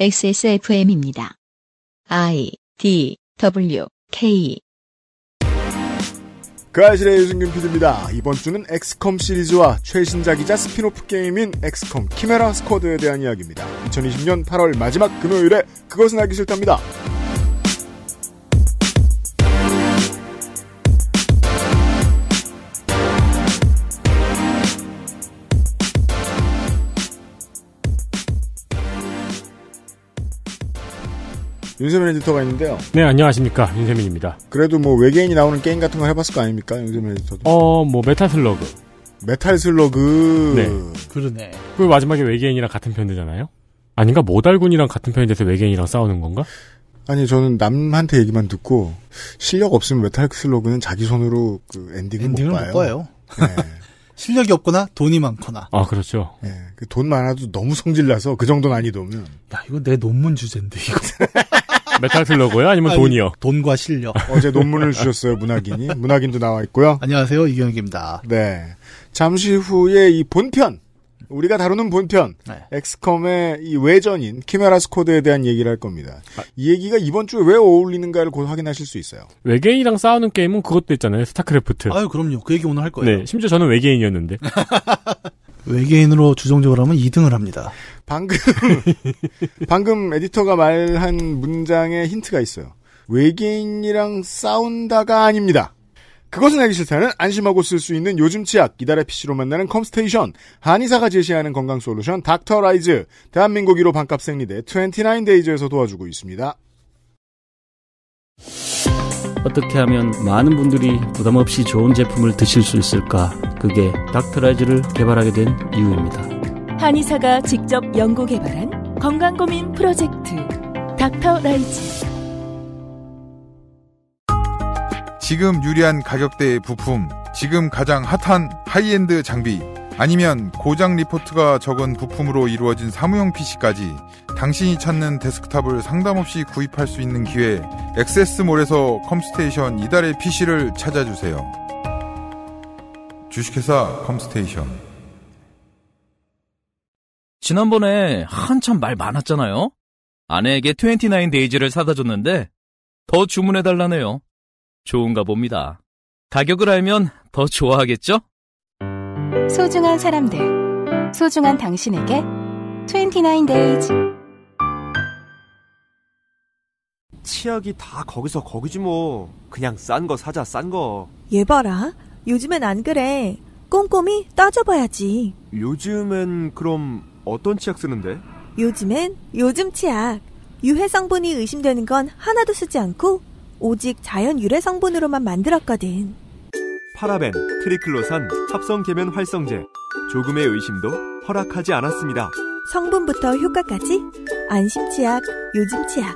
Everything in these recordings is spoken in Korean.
XSFM입니다. I D W K 그 아실의 유승균 PD입니다. 이번 주는 엑스컴 시리즈와 최신작이자 스피노프 게임인 엑스컴 키메라 스쿼드에 대한 이야기입니다. 2020년 8월 마지막 금요일에 그것은 알기 싫답니다. 윤세민 에디터가 있는데요. 네, 안녕하십니까. 윤세민입니다. 그래도 뭐 외계인이 나오는 게임 같은 걸 해봤을 거 아닙니까? 윤세민 에디터도. 어, 뭐, 메탈 슬러그. 메탈 슬러그. 네. 그러네. 그 마지막에 외계인이랑 같은 편이잖아요? 아닌가? 모달군이랑 같은 편이 돼서 외계인이랑 싸우는 건가? 아니, 저는 남한테 얘기만 듣고, 실력 없으면 메탈 슬러그는 자기 손으로 그 엔딩을, 엔딩을 못 봐요. 네. 실력이 없거나 돈이 많거나. 아, 그렇죠. 예. 네, 그 돈 많아도 너무 성질나서 그 정도 난이도면. 야, 이거 내 논문 주제인데, 이거. 메탈 슬러고요 아니면 아니, 돈이요? 돈과 실력. 어제 논문을 주셨어요, 문학인이. 문학인도 나와 있고요. 안녕하세요, 이경익입니다. 네. 잠시 후에 이 본편, 우리가 다루는 본편, 네. 엑스컴의 이 외전인 키메라 스코드에 대한 얘기를 할 겁니다. 아, 이 얘기가 이번 주에 왜 어울리는가를 곧 확인하실 수 있어요. 외계인이랑 싸우는 게임은 그것도 있잖아요, 스타크래프트. 아유, 그럼요. 그 얘기 오늘 할 거예요. 네, 심지어 저는 외계인이었는데. 외계인으로 주정적으로 하면 2등을 합니다. 방금 방금 에디터가 말한 문장에 힌트가 있어요. 외계인이랑 싸운다가 아닙니다. 그것은 알기 싫다는 안심하고 쓸 수 있는 요즘 치약 이달의 PC로 만나는 컴스테이션 한의사가 제시하는 건강 솔루션 닥터라이즈 대한민국 1호 반값 생리대 29데이즈에서 도와주고 있습니다. 어떻게 하면 많은 분들이 부담 없이 좋은 제품을 드실 수 있을까? 그게 닥터라이즈를 개발하게 된 이유입니다. 한의사가 직접 연구 개발한 건강 고민 프로젝트 닥터 라이즈. 지금 유리한 가격대의 부품, 지금 가장 핫한 하이엔드 장비, 아니면 고장 리포트가 적은 부품으로 이루어진 사무용 PC까지 당신이 찾는 데스크탑을 상담 없이 구입할 수 있는 기회, 액세스몰에서 컴스테이션 이달의 PC를 찾아주세요. 주식회사 컴스테이션. 지난번에 한참 말 많았잖아요. 아내에게 29 데이지를 사다 줬는데 더 주문해 달라네요. 좋은가 봅니다. 가격을 알면 더 좋아하겠죠? 소중한 사람들, 소중한 당신에게 29 데이즈. 치약이 다 거기서 거기지 뭐. 그냥 싼 거 사자 싼 거. 얘 봐라. 요즘엔 안 그래. 꼼꼼히 따져봐야지. 요즘엔 그럼 어떤 치약 쓰는데? 요즘엔 요즘 치약. 유해 성분이 의심되는 건 하나도 쓰지 않고 오직 자연 유래 성분으로만 만들었거든. 파라벤, 트리클로산, 합성 계면 활성제. 조금의 의심도 허락하지 않았습니다. 성분부터 효과까지 안심 치약, 요즘 치약.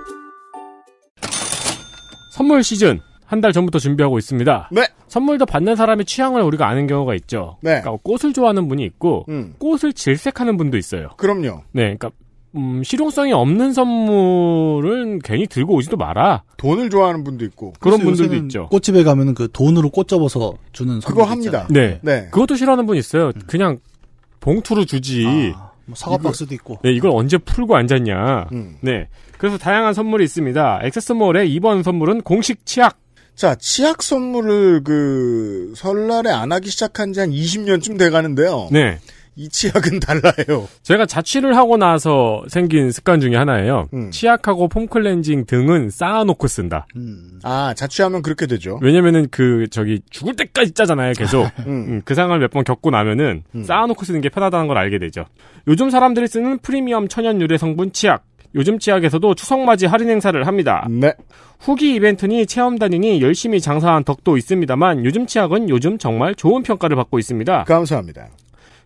선물 시즌 한달 전부터 준비하고 있습니다. 네. 선물도 받는 사람의 취향을 우리가 아는 경우가 있죠. 네. 그러니까 꽃을 좋아하는 분이 있고 음. 꽃을 질색하는 분도 있어요. 그럼요. 네, 그러니까 음, 실용성이 없는 선물은 괜히 들고 오지도 마라. 돈을 좋아하는 분도 있고 그런 분들도 있죠. 꽃집에 가면 그 돈으로 꽃 접어서 주는 그거 합니다. 네. 네, 그것도 싫어하는 분 있어요. 음. 그냥 봉투로 주지. 아. 뭐 사과 박스도 있고. 네, 이걸 언제 풀고 앉았냐. 음. 네. 그래서 다양한 선물이 있습니다. 액세스몰의 이번 선물은 공식 치약. 자, 치약 선물을 그 설날에 안 하기 시작한 지 한 20년쯤 돼 가는데요. 네. 이 치약은 달라요. 제가 자취를 하고 나서 생긴 습관 중에 하나예요. 음. 치약하고 폼클렌징 등은 쌓아놓고 쓴다. 음. 아 자취하면 그렇게 되죠. 왜냐면은 그 저기 죽을 때까지 짜잖아요. 계속 음. 음. 그 상황을 몇 번 겪고 나면은 음. 쌓아놓고 쓰는 게 편하다는 걸 알게 되죠. 요즘 사람들이 쓰는 프리미엄 천연 유래 성분 치약 요즘 치약에서도 추석맞이 할인 행사를 합니다. 네. 후기 이벤트니 체험단이니 열심히 장사한 덕도 있습니다만 요즘 치약은 요즘 정말 좋은 평가를 받고 있습니다. 감사합니다.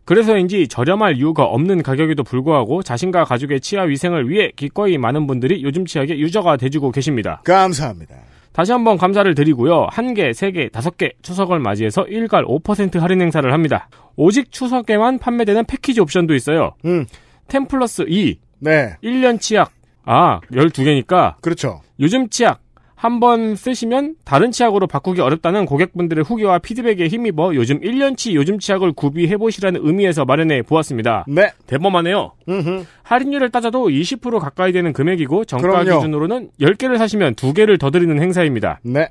그래서인지 저렴할 이유가 없는 가격에도 불구하고 자신과 가족의 치아 위생을 위해 기꺼이 많은 분들이 요즘 치약의 유저가 돼주고 계십니다. 감사합니다. 다시 한번 감사를 드리고요. 한 개, 세 개, 다섯 개 추석을 맞이해서 일괄 5% 할인 행사를 합니다. 오직 추석에만 판매되는 패키지 옵션도 있어요. 음. 10 플러스 2, 네. 1년 치약. 아, 12개니까. 그렇죠. 요즘 치약. 한 번 쓰시면 다른 치약으로 바꾸기 어렵다는 고객분들의 후기와 피드백에 힘입어 요즘 1년치 요즘 치약을 구비해보시라는 의미에서 마련해 보았습니다. 네. 대범하네요. 음흠. 할인율을 따져도 20% 가까이 되는 금액이고 정가 그럼요. 기준으로는 10개를 사시면 2개를 더 드리는 행사입니다. 네.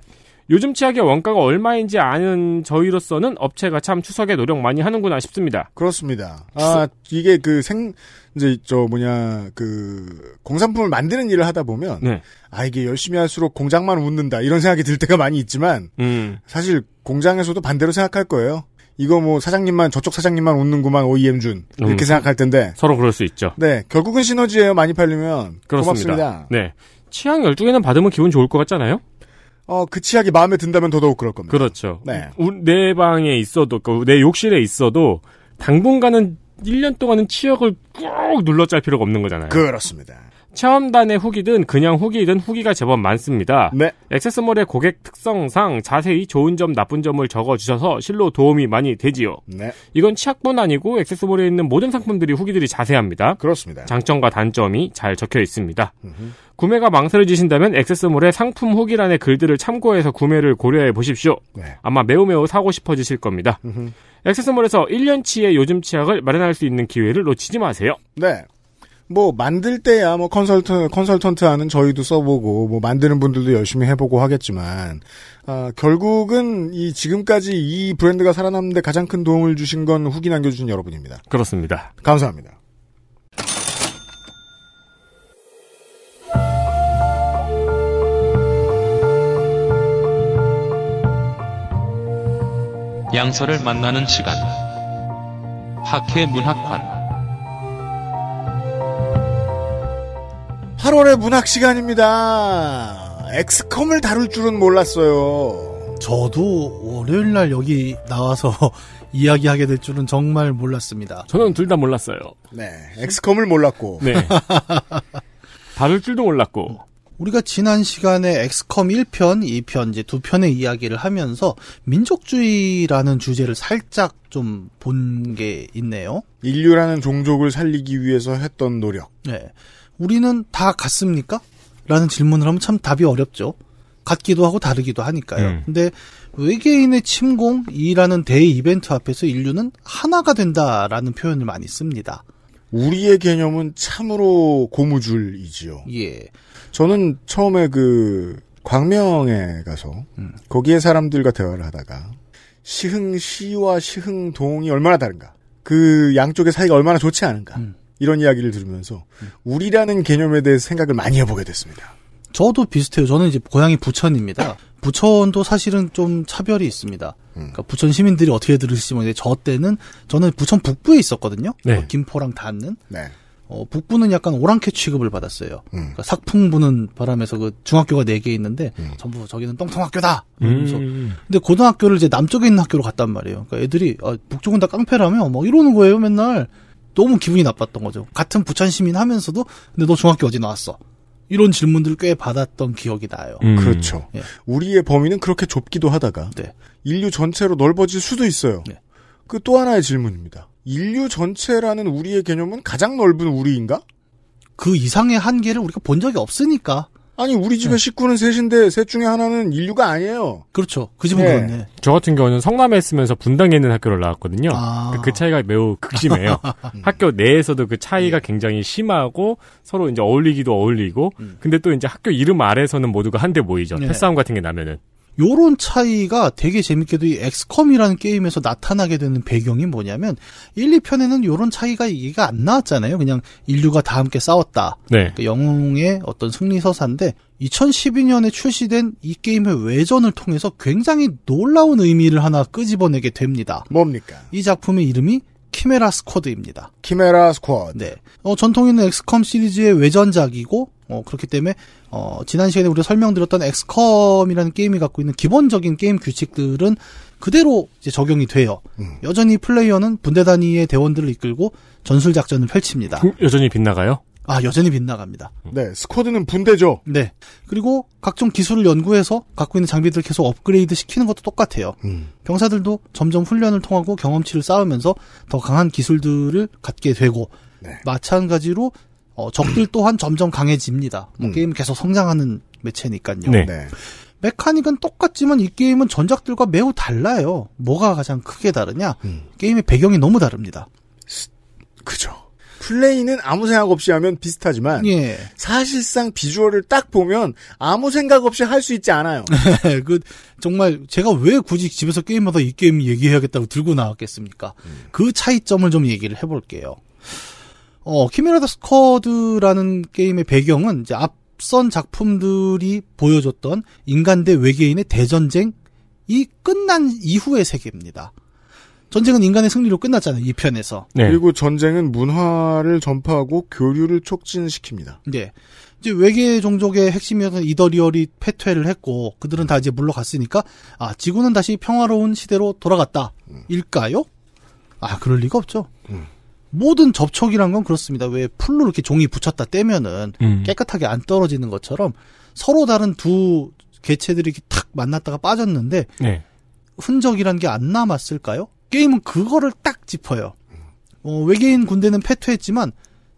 요즘 치약의 원가가 얼마인지 아는 저희로서는 업체가 참 추석에 노력 많이 하는구나 싶습니다. 그렇습니다. 아, 이게 그 생, 이제 저 뭐냐 그 공산품을 만드는 일을 하다 보면 네. 아 이게 열심히 할수록 공장만 웃는다 이런 생각이 들 때가 많이 있지만 음. 사실 공장에서도 반대로 생각할 거예요. 이거 뭐 사장님만 저쪽 사장님만 웃는구만 OEM 준 이렇게 음. 생각할 텐데 서로 그럴 수 있죠. 네 결국은 시너지예요. 많이 팔리면 그렇습니다. 고맙습니다. 네 치약 12개는 받으면 기분 좋을 것 같잖아요. 어, 그 치약이 마음에 든다면 더더욱 그럴 겁니다. 그렇죠. 네. 내 방에 있어도, 그 내 욕실에 있어도 당분간은 1년 동안은 치역을 꾹 눌러 짤 필요가 없는 거잖아요. 그렇습니다. 체험단의 후기든 그냥 후기든 후기가 제법 많습니다. 네. 액세스몰의 고객 특성상 자세히 좋은 점, 나쁜 점을 적어주셔서 실로 도움이 많이 되지요. 네. 이건 치약뿐 아니고 액세스몰에 있는 모든 상품들이 후기들이 자세합니다. 그렇습니다. 장점과 단점이 잘 적혀 있습니다. 으흠. 구매가 망설여지신다면 액세스몰의 상품 후기란의 글들을 참고해서 구매를 고려해 보십시오. 네. 아마 매우 매우 사고 싶어지실 겁니다. 으흠. 액세스몰에서 1년치의 요즘 치약을 마련할 수 있는 기회를 놓치지 마세요. 네. 뭐 만들 때야 뭐 컨설턴 컨설턴트 하는 저희도 써보고 뭐 만드는 분들도 열심히 해보고 하겠지만 아, 결국은 이 지금까지 이 브랜드가 살아남는데 가장 큰 도움을 주신 건 후기 남겨주신 여러분입니다. 그렇습니다. 감사합니다. 양서를 만나는 시간 학회 문학관 8월의 문학 시간입니다. 엑스컴을 다룰 줄은 몰랐어요. 저도 월요일 날 여기 나와서 이야기하게 될 줄은 정말 몰랐습니다. 저는 둘 다 몰랐어요. 네, 엑스컴을 몰랐고. 네. 다룰 줄도 몰랐고. 우리가 지난 시간에 엑스컴 1편, 2편 이제 두 편의 이야기를 하면서 민족주의라는 주제를 살짝 좀 본 게 있네요. 인류라는 종족을 살리기 위해서 했던 노력. 네. 우리는 다 같습니까? 라는 질문을 하면 참 답이 어렵죠. 같기도 하고 다르기도 하니까요. 음. 근데 외계인의 침공이라는 대 이벤트 앞에서 인류는 하나가 된다라는 표현을 많이 씁니다. 우리의 개념은 참으로 고무줄이지요. 예. 저는 처음에 그 광명에 가서 음. 거기에 사람들과 대화를 하다가 시흥시와 시흥동이 얼마나 다른가, 그 양쪽의 사이가 얼마나 좋지 않은가, 음. 이런 이야기를 들으면서 우리라는 개념에 대해 생각을 많이 해보게 됐습니다. 저도 비슷해요. 저는 이제 고향이 부천입니다. 부천도 사실은 좀 차별이 있습니다. 음. 그러니까 부천 시민들이 어떻게 들으시면 저 때는 저는 부천 북부에 있었거든요. 네. 뭐 김포랑 닿는. 네. 어, 북부는 약간 오랑캐 취급을 받았어요. 음. 그러니까 삭풍 부는 바람에서 그 중학교가 네 개 있는데 음. 전부 저기는 똥통학교다. 그래서 음. 근데 고등학교를 이제 남쪽에 있는 학교로 갔단 말이에요. 그러니까 애들이 아, 북쪽은 다 깡패라며 막 이러는 거예요 맨날. 너무 기분이 나빴던 거죠. 같은 부천 시민 하면서도 근데 너 중학교 어디 나왔어? 이런 질문들 꽤 받았던 기억이 나요. 음. 그렇죠. 예. 우리의 범위는 그렇게 좁기도 하다가 네. 인류 전체로 넓어질 수도 있어요. 네. 그또 하나의 질문입니다. 인류 전체라는 우리의 개념은 가장 넓은 우리인가? 그 이상의 한계를 우리가 본 적이 없으니까 아니 우리 집에 네. 식구는 셋인데 셋 중에 하나는 인류가 아니에요. 그렇죠. 그 집은 네. 그렇네. 저 같은 경우는 성남에 있으면서 분당에 있는 학교를 나왔거든요. 아. 그러니까 그, 차이가 매우 극심해요. 음. 학교 내에서도 그 차이가 네. 굉장히 심하고 서로 이제 어울리기도 어울리고 음. 근데 또 이제 학교 이름 아래서는 모두가 한데 모이죠. 네. 패싸움 같은 게 나면은. 요런 차이가 되게 재밌게도 이 엑스컴이라는 게임에서 나타나게 되는 배경이 뭐냐면 1, 2편에는 요런 차이가 얘기가 안 나왔잖아요. 그냥 인류가 다 함께 싸웠다. 네. 그 영웅의 어떤 승리 서사인데 2012년에 출시된 이 게임의 외전을 통해서 굉장히 놀라운 의미를 하나 끄집어내게 됩니다. 뭡니까? 이 작품의 이름이 키메라 스쿼드입니다. 키메라 스쿼드. 네. 어, 전통 있는 엑스컴 시리즈의 외전작이고 어, 그렇기 때문에 어, 지난 시간에 우리가 설명드렸던 엑스컴이라는 게임이 갖고 있는 기본적인 게임 규칙들은 그대로 이제 적용이 돼요. 음. 여전히 플레이어는 분대 단위의 대원들을 이끌고 전술 작전을 펼칩니다. 음, 여전히 빛나가요 아, 여전히 빛나갑니다 음. 네, 스쿼드는 분대죠. 네. 그리고 각종 기술을 연구해서 갖고 있는 장비들을 계속 업그레이드 시키는 것도 똑같아요. 음. 병사들도 점점 훈련을 통하고 경험치를 쌓으면서 더 강한 기술들을 갖게 되고 네. 마찬가지로 어, 적들 또한 점점 강해집니다. 뭐 음. 게임 계속 성장하는 매체니까요. 네. 네. 메카닉은 똑같지만 이 게임은 전작들과 매우 달라요. 뭐가 가장 크게 다르냐? 음. 게임의 배경이 너무 다릅니다. 그죠. 플레이는 아무 생각 없이 하면 비슷하지만 예. 사실상 비주얼을 딱 보면 아무 생각 없이 할 수 있지 않아요. 그 정말 제가 왜 굳이 집에서 게임하다 이 게임 얘기해야겠다고 들고 나왔겠습니까? 음. 그 차이점을 좀 얘기를 해볼게요. 어, 키메라더 스쿼드라는 게임의 배경은 이제 앞선 작품들이 보여줬던 인간 대 외계인의 대전쟁이 끝난 이후의 세계입니다. 전쟁은 인간의 승리로 끝났잖아요. 이 편에서. 네. 그리고 전쟁은 문화를 전파하고 교류를 촉진시킵니다. 네. 이제 외계 종족의 핵심이었던 이더리얼이 패퇴를 했고 그들은 다 이제 물러갔으니까 아 지구는 다시 평화로운 시대로 돌아갔다. 음. 일까요? 아 그럴 리가 없죠. 음. 모든 접촉이란 건 그렇습니다. 왜 풀로 이렇게 종이 붙였다 떼면은 음. 깨끗하게 안 떨어지는 것처럼 서로 다른 두 개체들이 탁 만났다가 빠졌는데 네. 흔적이란 게 안 남았을까요? 게임은 그거를 딱 짚어요. 어, 외계인 군대는 패퇴했지만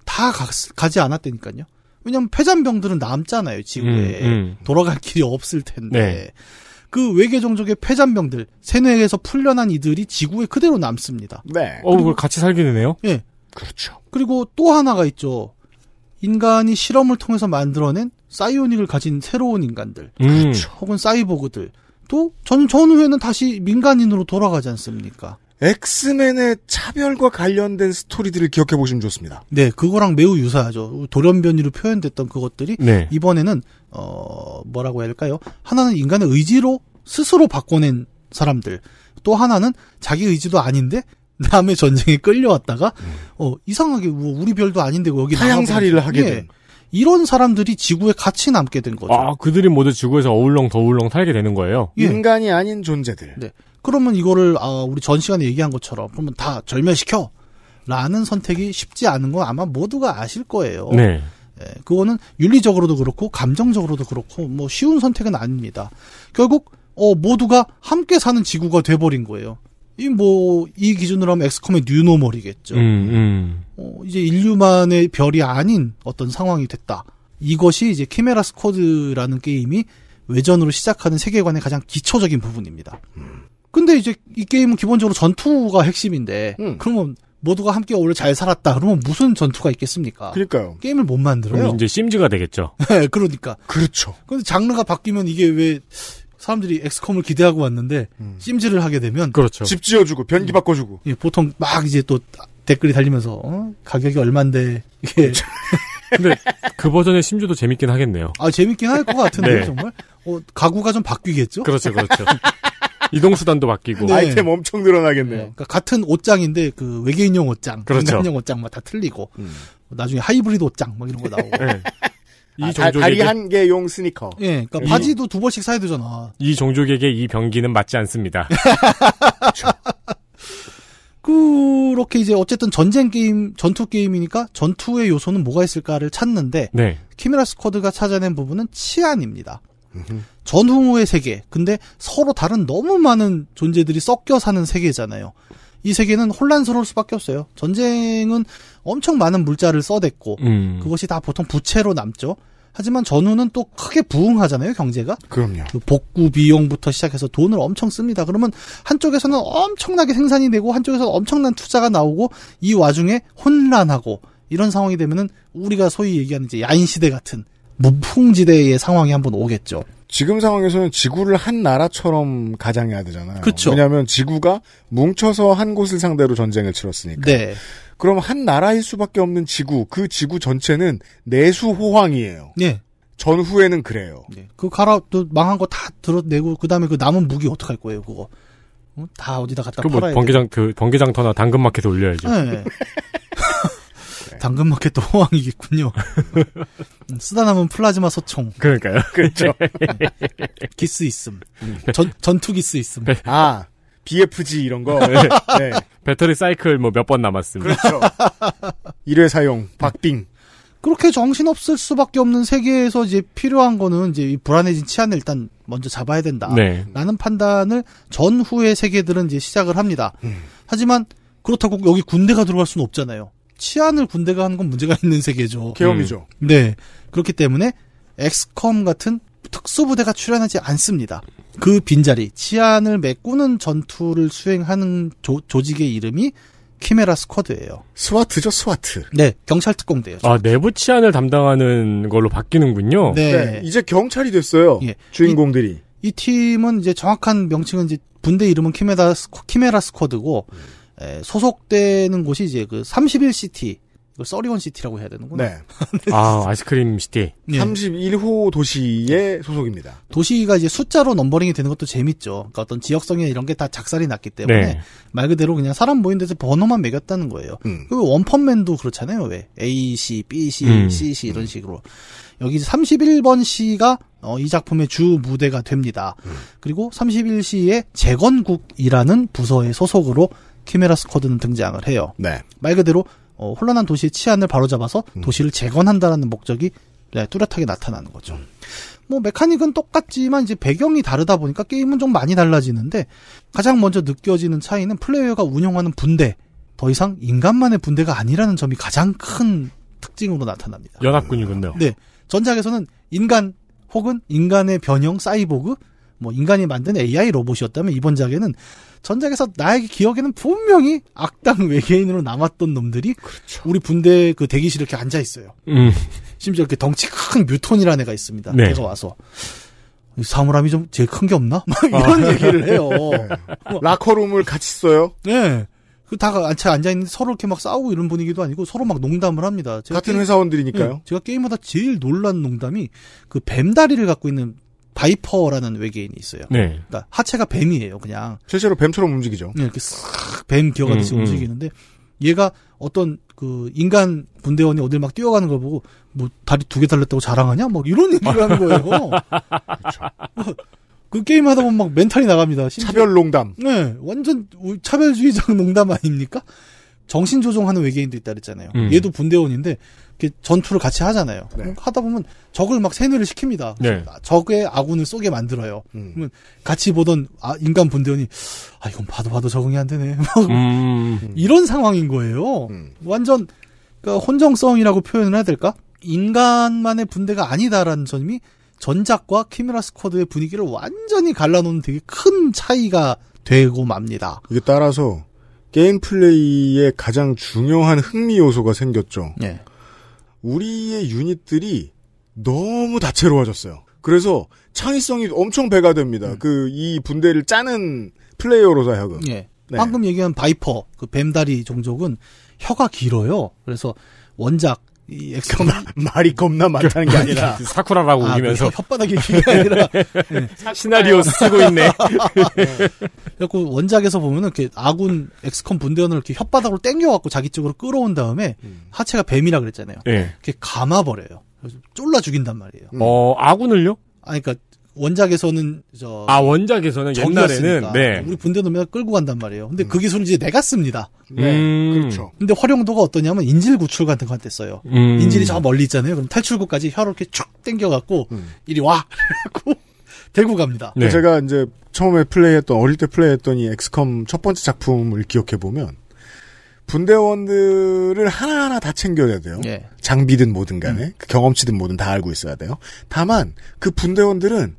다 가, 지 않았다니까요. 왜냐면 하 패잔병들은 남잖아요 지구에 음, 음. 돌아갈 길이 없을 텐데 네. 그 외계 종족의 폐잔병들 세뇌에서 풀려난 이들이 지구에 그대로 남습니다. 네. 어, 그걸 같이 살게 되네요. 예. 그렇죠. 그리고 또 하나가 있죠. 인간이 실험을 통해서 만들어낸 사이오닉을 가진 새로운 인간들, 음. 그렇죠. 혹은 사이보그들. 또 전, 전후에는 다시 민간인으로 돌아가지 않습니까? 엑스맨의 차별과 관련된 스토리들을 기억해 보시면 좋습니다. 네, 그거랑 매우 유사하죠. 돌연변이로 표현됐던 그것들이 네. 이번에는 어 뭐라고 해야 할까요? 하나는 인간의 의지로 스스로 바꿔낸 사람들, 또 하나는 자기 의지도 아닌데 남의 전쟁에 끌려왔다가 음. 어 이상하게 뭐 우리 별도 아닌데 여기 타양살이를 하게 예. 된 이런 사람들이 지구에 같이 남게 된 거죠. 아, 그들이 모두 지구에서 어울렁 더울렁 살게 되는 거예요. 예. 인간이 아닌 존재들. 네. 그러면 이거를 아, 우리 전 시간에 얘기한 것처럼 그러면 다 절멸시켜 라는 선택이 쉽지 않은 건 아마 모두가 아실 거예요. 네. 예, 그거는 윤리적으로도 그렇고 감정적으로도 그렇고 뭐 쉬운 선택은 아닙니다. 결국 어 모두가 함께 사는 지구가 돼버린 거예요. 이뭐이 뭐, 기준으로 하면 엑스컴의 뉴노멀이겠죠. 음, 음. 어, 이제 인류만의 별이 아닌 어떤 상황이 됐다. 이것이 이제 키메라 스쿼드라는 게임이 외전으로 시작하는 세계관의 가장 기초적인 부분입니다. 음. 근데 이제 이 게임은 기본적으로 전투가 핵심인데 음. 그러면 모두가 함께 오래 잘 살았다. 그러면 무슨 전투가 있겠습니까? 그러니까요. 게임을 못 만들어요. 이제 심즈가 되겠죠. 네, 그러니까. 그렇죠. 근데 장르가 바뀌면 이게 왜 사람들이 엑스컴을 기대하고 왔는데 음. 심즈를 하게 되면 그렇죠. 집 지어주고 변기 음. 바꿔주고 예, 보통 막 이제 또 댓글이 달리면서 어? 가격이 얼만데 이게 그렇죠. 근데 그 버전의 심즈도 재밌긴 하겠네요. 아 재밌긴 할 것 같은데 네. 정말 어, 가구가 좀 바뀌겠죠? 그렇죠, 그렇죠. 이동 수단도 바뀌고 네. 아이템 엄청 늘어나겠네요. 네. 그러니까 같은 옷장인데 그 외계인용 옷장, 그렇죠. 인간용 옷장 막 다 틀리고 음. 뭐 나중에 하이브리드 옷장 막 이런 거 나오고. 네. 이 아, 종족에게 다리 한 개용 스니커. 예, 그니까 음. 바지도 두 번씩 사야 되잖아. 이 종족에게 이 병기는 맞지 않습니다. 그렇게 이제 어쨌든 전쟁 게임, 전투 게임이니까 전투의 요소는 뭐가 있을까를 찾는데 네. 키메라 스쿼드가 찾아낸 부분은 치안입니다. 전후의 세계. 근데 서로 다른 너무 많은 존재들이 섞여 사는 세계잖아요. 이 세계는 혼란스러울 수밖에 없어요. 전쟁은 엄청 많은 물자를 써댔고 음. 그것이 다 보통 부채로 남죠. 하지만 전후는 또 크게 부흥하잖아요, 경제가. 그럼요. 그 복구 비용부터 시작해서 돈을 엄청 씁니다. 그러면 한쪽에서는 엄청나게 생산이 되고 한쪽에서는 엄청난 투자가 나오고 이 와중에 혼란하고 이런 상황이 되면은 우리가 소위 얘기하는 이제 야인 시대 같은 무풍지대의 상황이 한번 오겠죠. 지금 상황에서는 지구를 한 나라처럼 가장해야 되잖아요. 그렇 왜냐하면 지구가 뭉쳐서 한 곳을 상대로 전쟁을 치렀으니까. 네. 그럼 한 나라일 수밖에 없는 지구, 그 지구 전체는 내수 호황이에요. 네. 전후에는 그래요. 네. 그 가라 또 망한 거 다 들어내고 그다음에 그 남은 무기 어떡할 거예요, 그거. 어? 다 어디다 갖다 그 뭐, 팔아야 번개장 그 번개장터나 당근마켓에 올려야죠. 네. 당근마켓 도 호황이겠군요. 음, 쓰다 남은 플라즈마 소총. 그러니까요. 그렇죠. 기스 있음. 전, 전투 기스 있음. 네. 아, BFG 이런 거. 네. 네. 배터리 사이클 뭐 몇 번 남았습니다. 그렇죠. 1회 사용, 박빙. 그렇게 정신없을 수밖에 없는 세계에서 이제 필요한 거는 이제 불안해진 치안을 일단 먼저 잡아야 된다. 네. 라는 판단을 전후의 세계들은 이제 시작을 합니다. 음. 하지만 그렇다고 여기 군대가 들어갈 수는 없잖아요. 치안을 군대가 하는 건 문제가 있는 세계죠. 계엄이죠. 음. 네. 그렇기 때문에 엑스컴 같은 특수부대가 출연하지 않습니다. 그 빈자리, 치안을 메꾸는 전투를 수행하는 조, 직의 이름이 키메라 스쿼드예요. 스와트죠, 스와트. 네, 경찰 특공대예요. 아, 내부 치안을 담당하는 걸로 바뀌는군요. 네. 네 이제 경찰이 됐어요. 예. 주인공들이. 이, 이, 팀은 이제 정확한 명칭은 이제 분대 이름은 키메라 스코, 키메라 스쿼드고 음. 소속되는 곳이 이제 그 31시티 이걸 써리원 시티라고 해야 되는군요. 네. 아, 아이스크림 시티. 예. 31호 도시의 소속입니다. 도시가 이제 숫자로 넘버링이 되는 것도 재밌죠. 그러니까 어떤 지역성이나 이런 게 다 작살이 났기 때문에 네. 말 그대로 그냥 사람 모인 데서 번호만 매겼다는 거예요. 음. 그 원펀맨도 그렇잖아요. 왜? A, C, B, C, 음. C, C 이런 음. 식으로. 여기 31번 시가 어, 이 작품의 주 무대가 됩니다. 음. 그리고 31시의 재건국이라는 부서의 소속으로 키메라 스쿼드는 등장을 해요. 네. 말 그대로 어, 혼란한 도시의 치안을 바로잡아서 음. 도시를 재건한다라는 목적이 네, 뚜렷하게 나타나는 거죠. 음. 뭐 메카닉은 똑같지만 이제 배경이 다르다 보니까 게임은 좀 많이 달라지는데 가장 먼저 느껴지는 차이는 플레이어가 운영하는 분대 더 이상 인간만의 분대가 아니라는 점이 가장 큰 특징으로 나타납니다. 연합군이군요. 네. 전작에서는 인간 혹은 인간의 변형 사이보그 뭐 인간이 만든 AI 로봇이었다면 이번 작에는 전작에서 나에게 기억에는 분명히 악당 외계인으로 남았던 놈들이 그렇죠. 우리 분대 그 대기실에 이렇게 앉아 있어요. 음. 심지어 이렇게 덩치 큰 뮤톤이라는 애가 있습니다. 네. 걔가 와서 사물함이 좀 제일 큰 게 없나? 막 이런 아. 얘기를 해요. 라커룸을 네. 같이 써요. 네. 그다 같이 앉아있는 서로 이렇게 막 싸우고 이런 분위기도 아니고 서로 막 농담을 합니다. 같은 게임, 회사원들이니까요. 네, 제가 게임마다 제일 놀란 농담이 그 뱀다리를 갖고 있는 바이퍼라는 외계인이 있어요. 네. 그러니까 하체가 뱀이에요, 그냥. 실제로 뱀처럼 움직이죠. 네, 이렇게 싹뱀 기어가듯이 음, 음. 움직이는데 얘가 어떤 그 인간 군대원이 어딜 막 뛰어가는 걸 보고 뭐 다리 두 개 달렸다고 자랑하냐? 막 이런 얘기를 하는 거예요. 그그 그렇죠. 게임 하다 보면 막 멘탈이 나갑니다. 심지어. 차별 농담. 네, 완전 차별주의적 농담 아닙니까? 정신 조종하는 외계인도 있다 그랬잖아요. 음. 얘도 분대원인데 전투를 같이 하잖아요. 네. 하다 보면 적을 막 세뇌를 시킵니다. 네. 적의 아군을 쏘게 만들어요. 음. 그러면 같이 보던 아, 인간 분대원이 아 이건 봐도 봐도 적응이 안 되네. 음. 이런 상황인 거예요. 음. 완전 그러니까 혼정성이라고 표현을 해야 될까? 인간만의 분대가 아니다라는 점이 전작과 키메라 스쿼드의 분위기를 완전히 갈라놓는 되게 큰 차이가 되고 맙니다. 이게 따라서 게임 플레이에 가장 중요한 흥미 요소가 생겼죠. 네. 우리의 유닛들이 너무 다채로워졌어요. 그래서 창의성이 엄청 배가 됩니다. 음. 그이 분대를 짜는 플레이어로서 하여금. 예. 네. 방금 얘기한 바이퍼, 그 뱀다리 종족은 혀가 길어요. 그래서 원작 이 엑스컴 말이 겁나 많다는 게 아니라 사쿠라라고 아, 네, 우기면서 그 혓바닥이 아니라 네. 시나리오 쓰고 있네. 네. 그래갖고 원작에서 보면은 이렇게 아군 엑스컴 분대원을 이렇게 혓바닥으로 땡겨갖고 자기 쪽으로 끌어온 다음에 음. 하체가 뱀이라 그랬잖아요. 네. 이렇게 감아버려요. 쫄라 죽인단 말이에요. 어 아군을요? 아 그러니까 원작에서는 저아 원작에서는 옛날에는 네. 우리 분대 놈이 끌고 간단 말이에요. 근데 음. 그 기술을 이제 내가 씁니다. 네, 음. 그렇죠. 근데 활용도가 어떠냐면 인질 구출 같은 거할때 써요. 음. 인질이 저 멀리 있잖아요. 그럼 탈출구까지 혀로 이렇게 쭉 당겨갖고 음. 이리 와 하고 대구 갑니다. 네. 제가 이제 처음에 플레이했던 어릴 때 플레이했던 이 엑스컴 첫 번째 작품을 기억해 보면 분대원들을 하나하나 다 챙겨야 돼요. 예. 장비든 뭐든 간에, 음. 그 경험치든 뭐든 다 알고 있어야 돼요. 다만, 그 분대원들은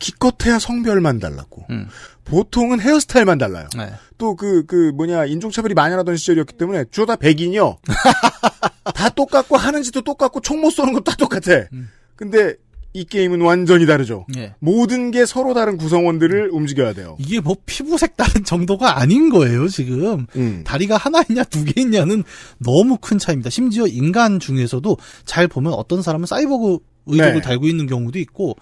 기껏해야 성별만 달랐고 음. 보통은 헤어스타일만 달라요. 네. 또그그 그 뭐냐 인종차별이 많이 하던 시절이었기 때문에 주로 다 백인이요. 다 똑같고 하는 짓도 똑같고 총 못 쏘는 것도 다 똑같아. 음. 근데 이 게임은 완전히 다르죠. 예. 모든 게 서로 다른 구성원들을 음. 움직여야 돼요. 이게 뭐 피부색 다른 정도가 아닌 거예요, 지금. 음. 다리가 하나 있냐, 두 개 있냐는 너무 큰 차이입니다. 심지어 인간 중에서도 잘 보면 어떤 사람은 사이버그 의족을 네. 달고 있는 경우도 있고,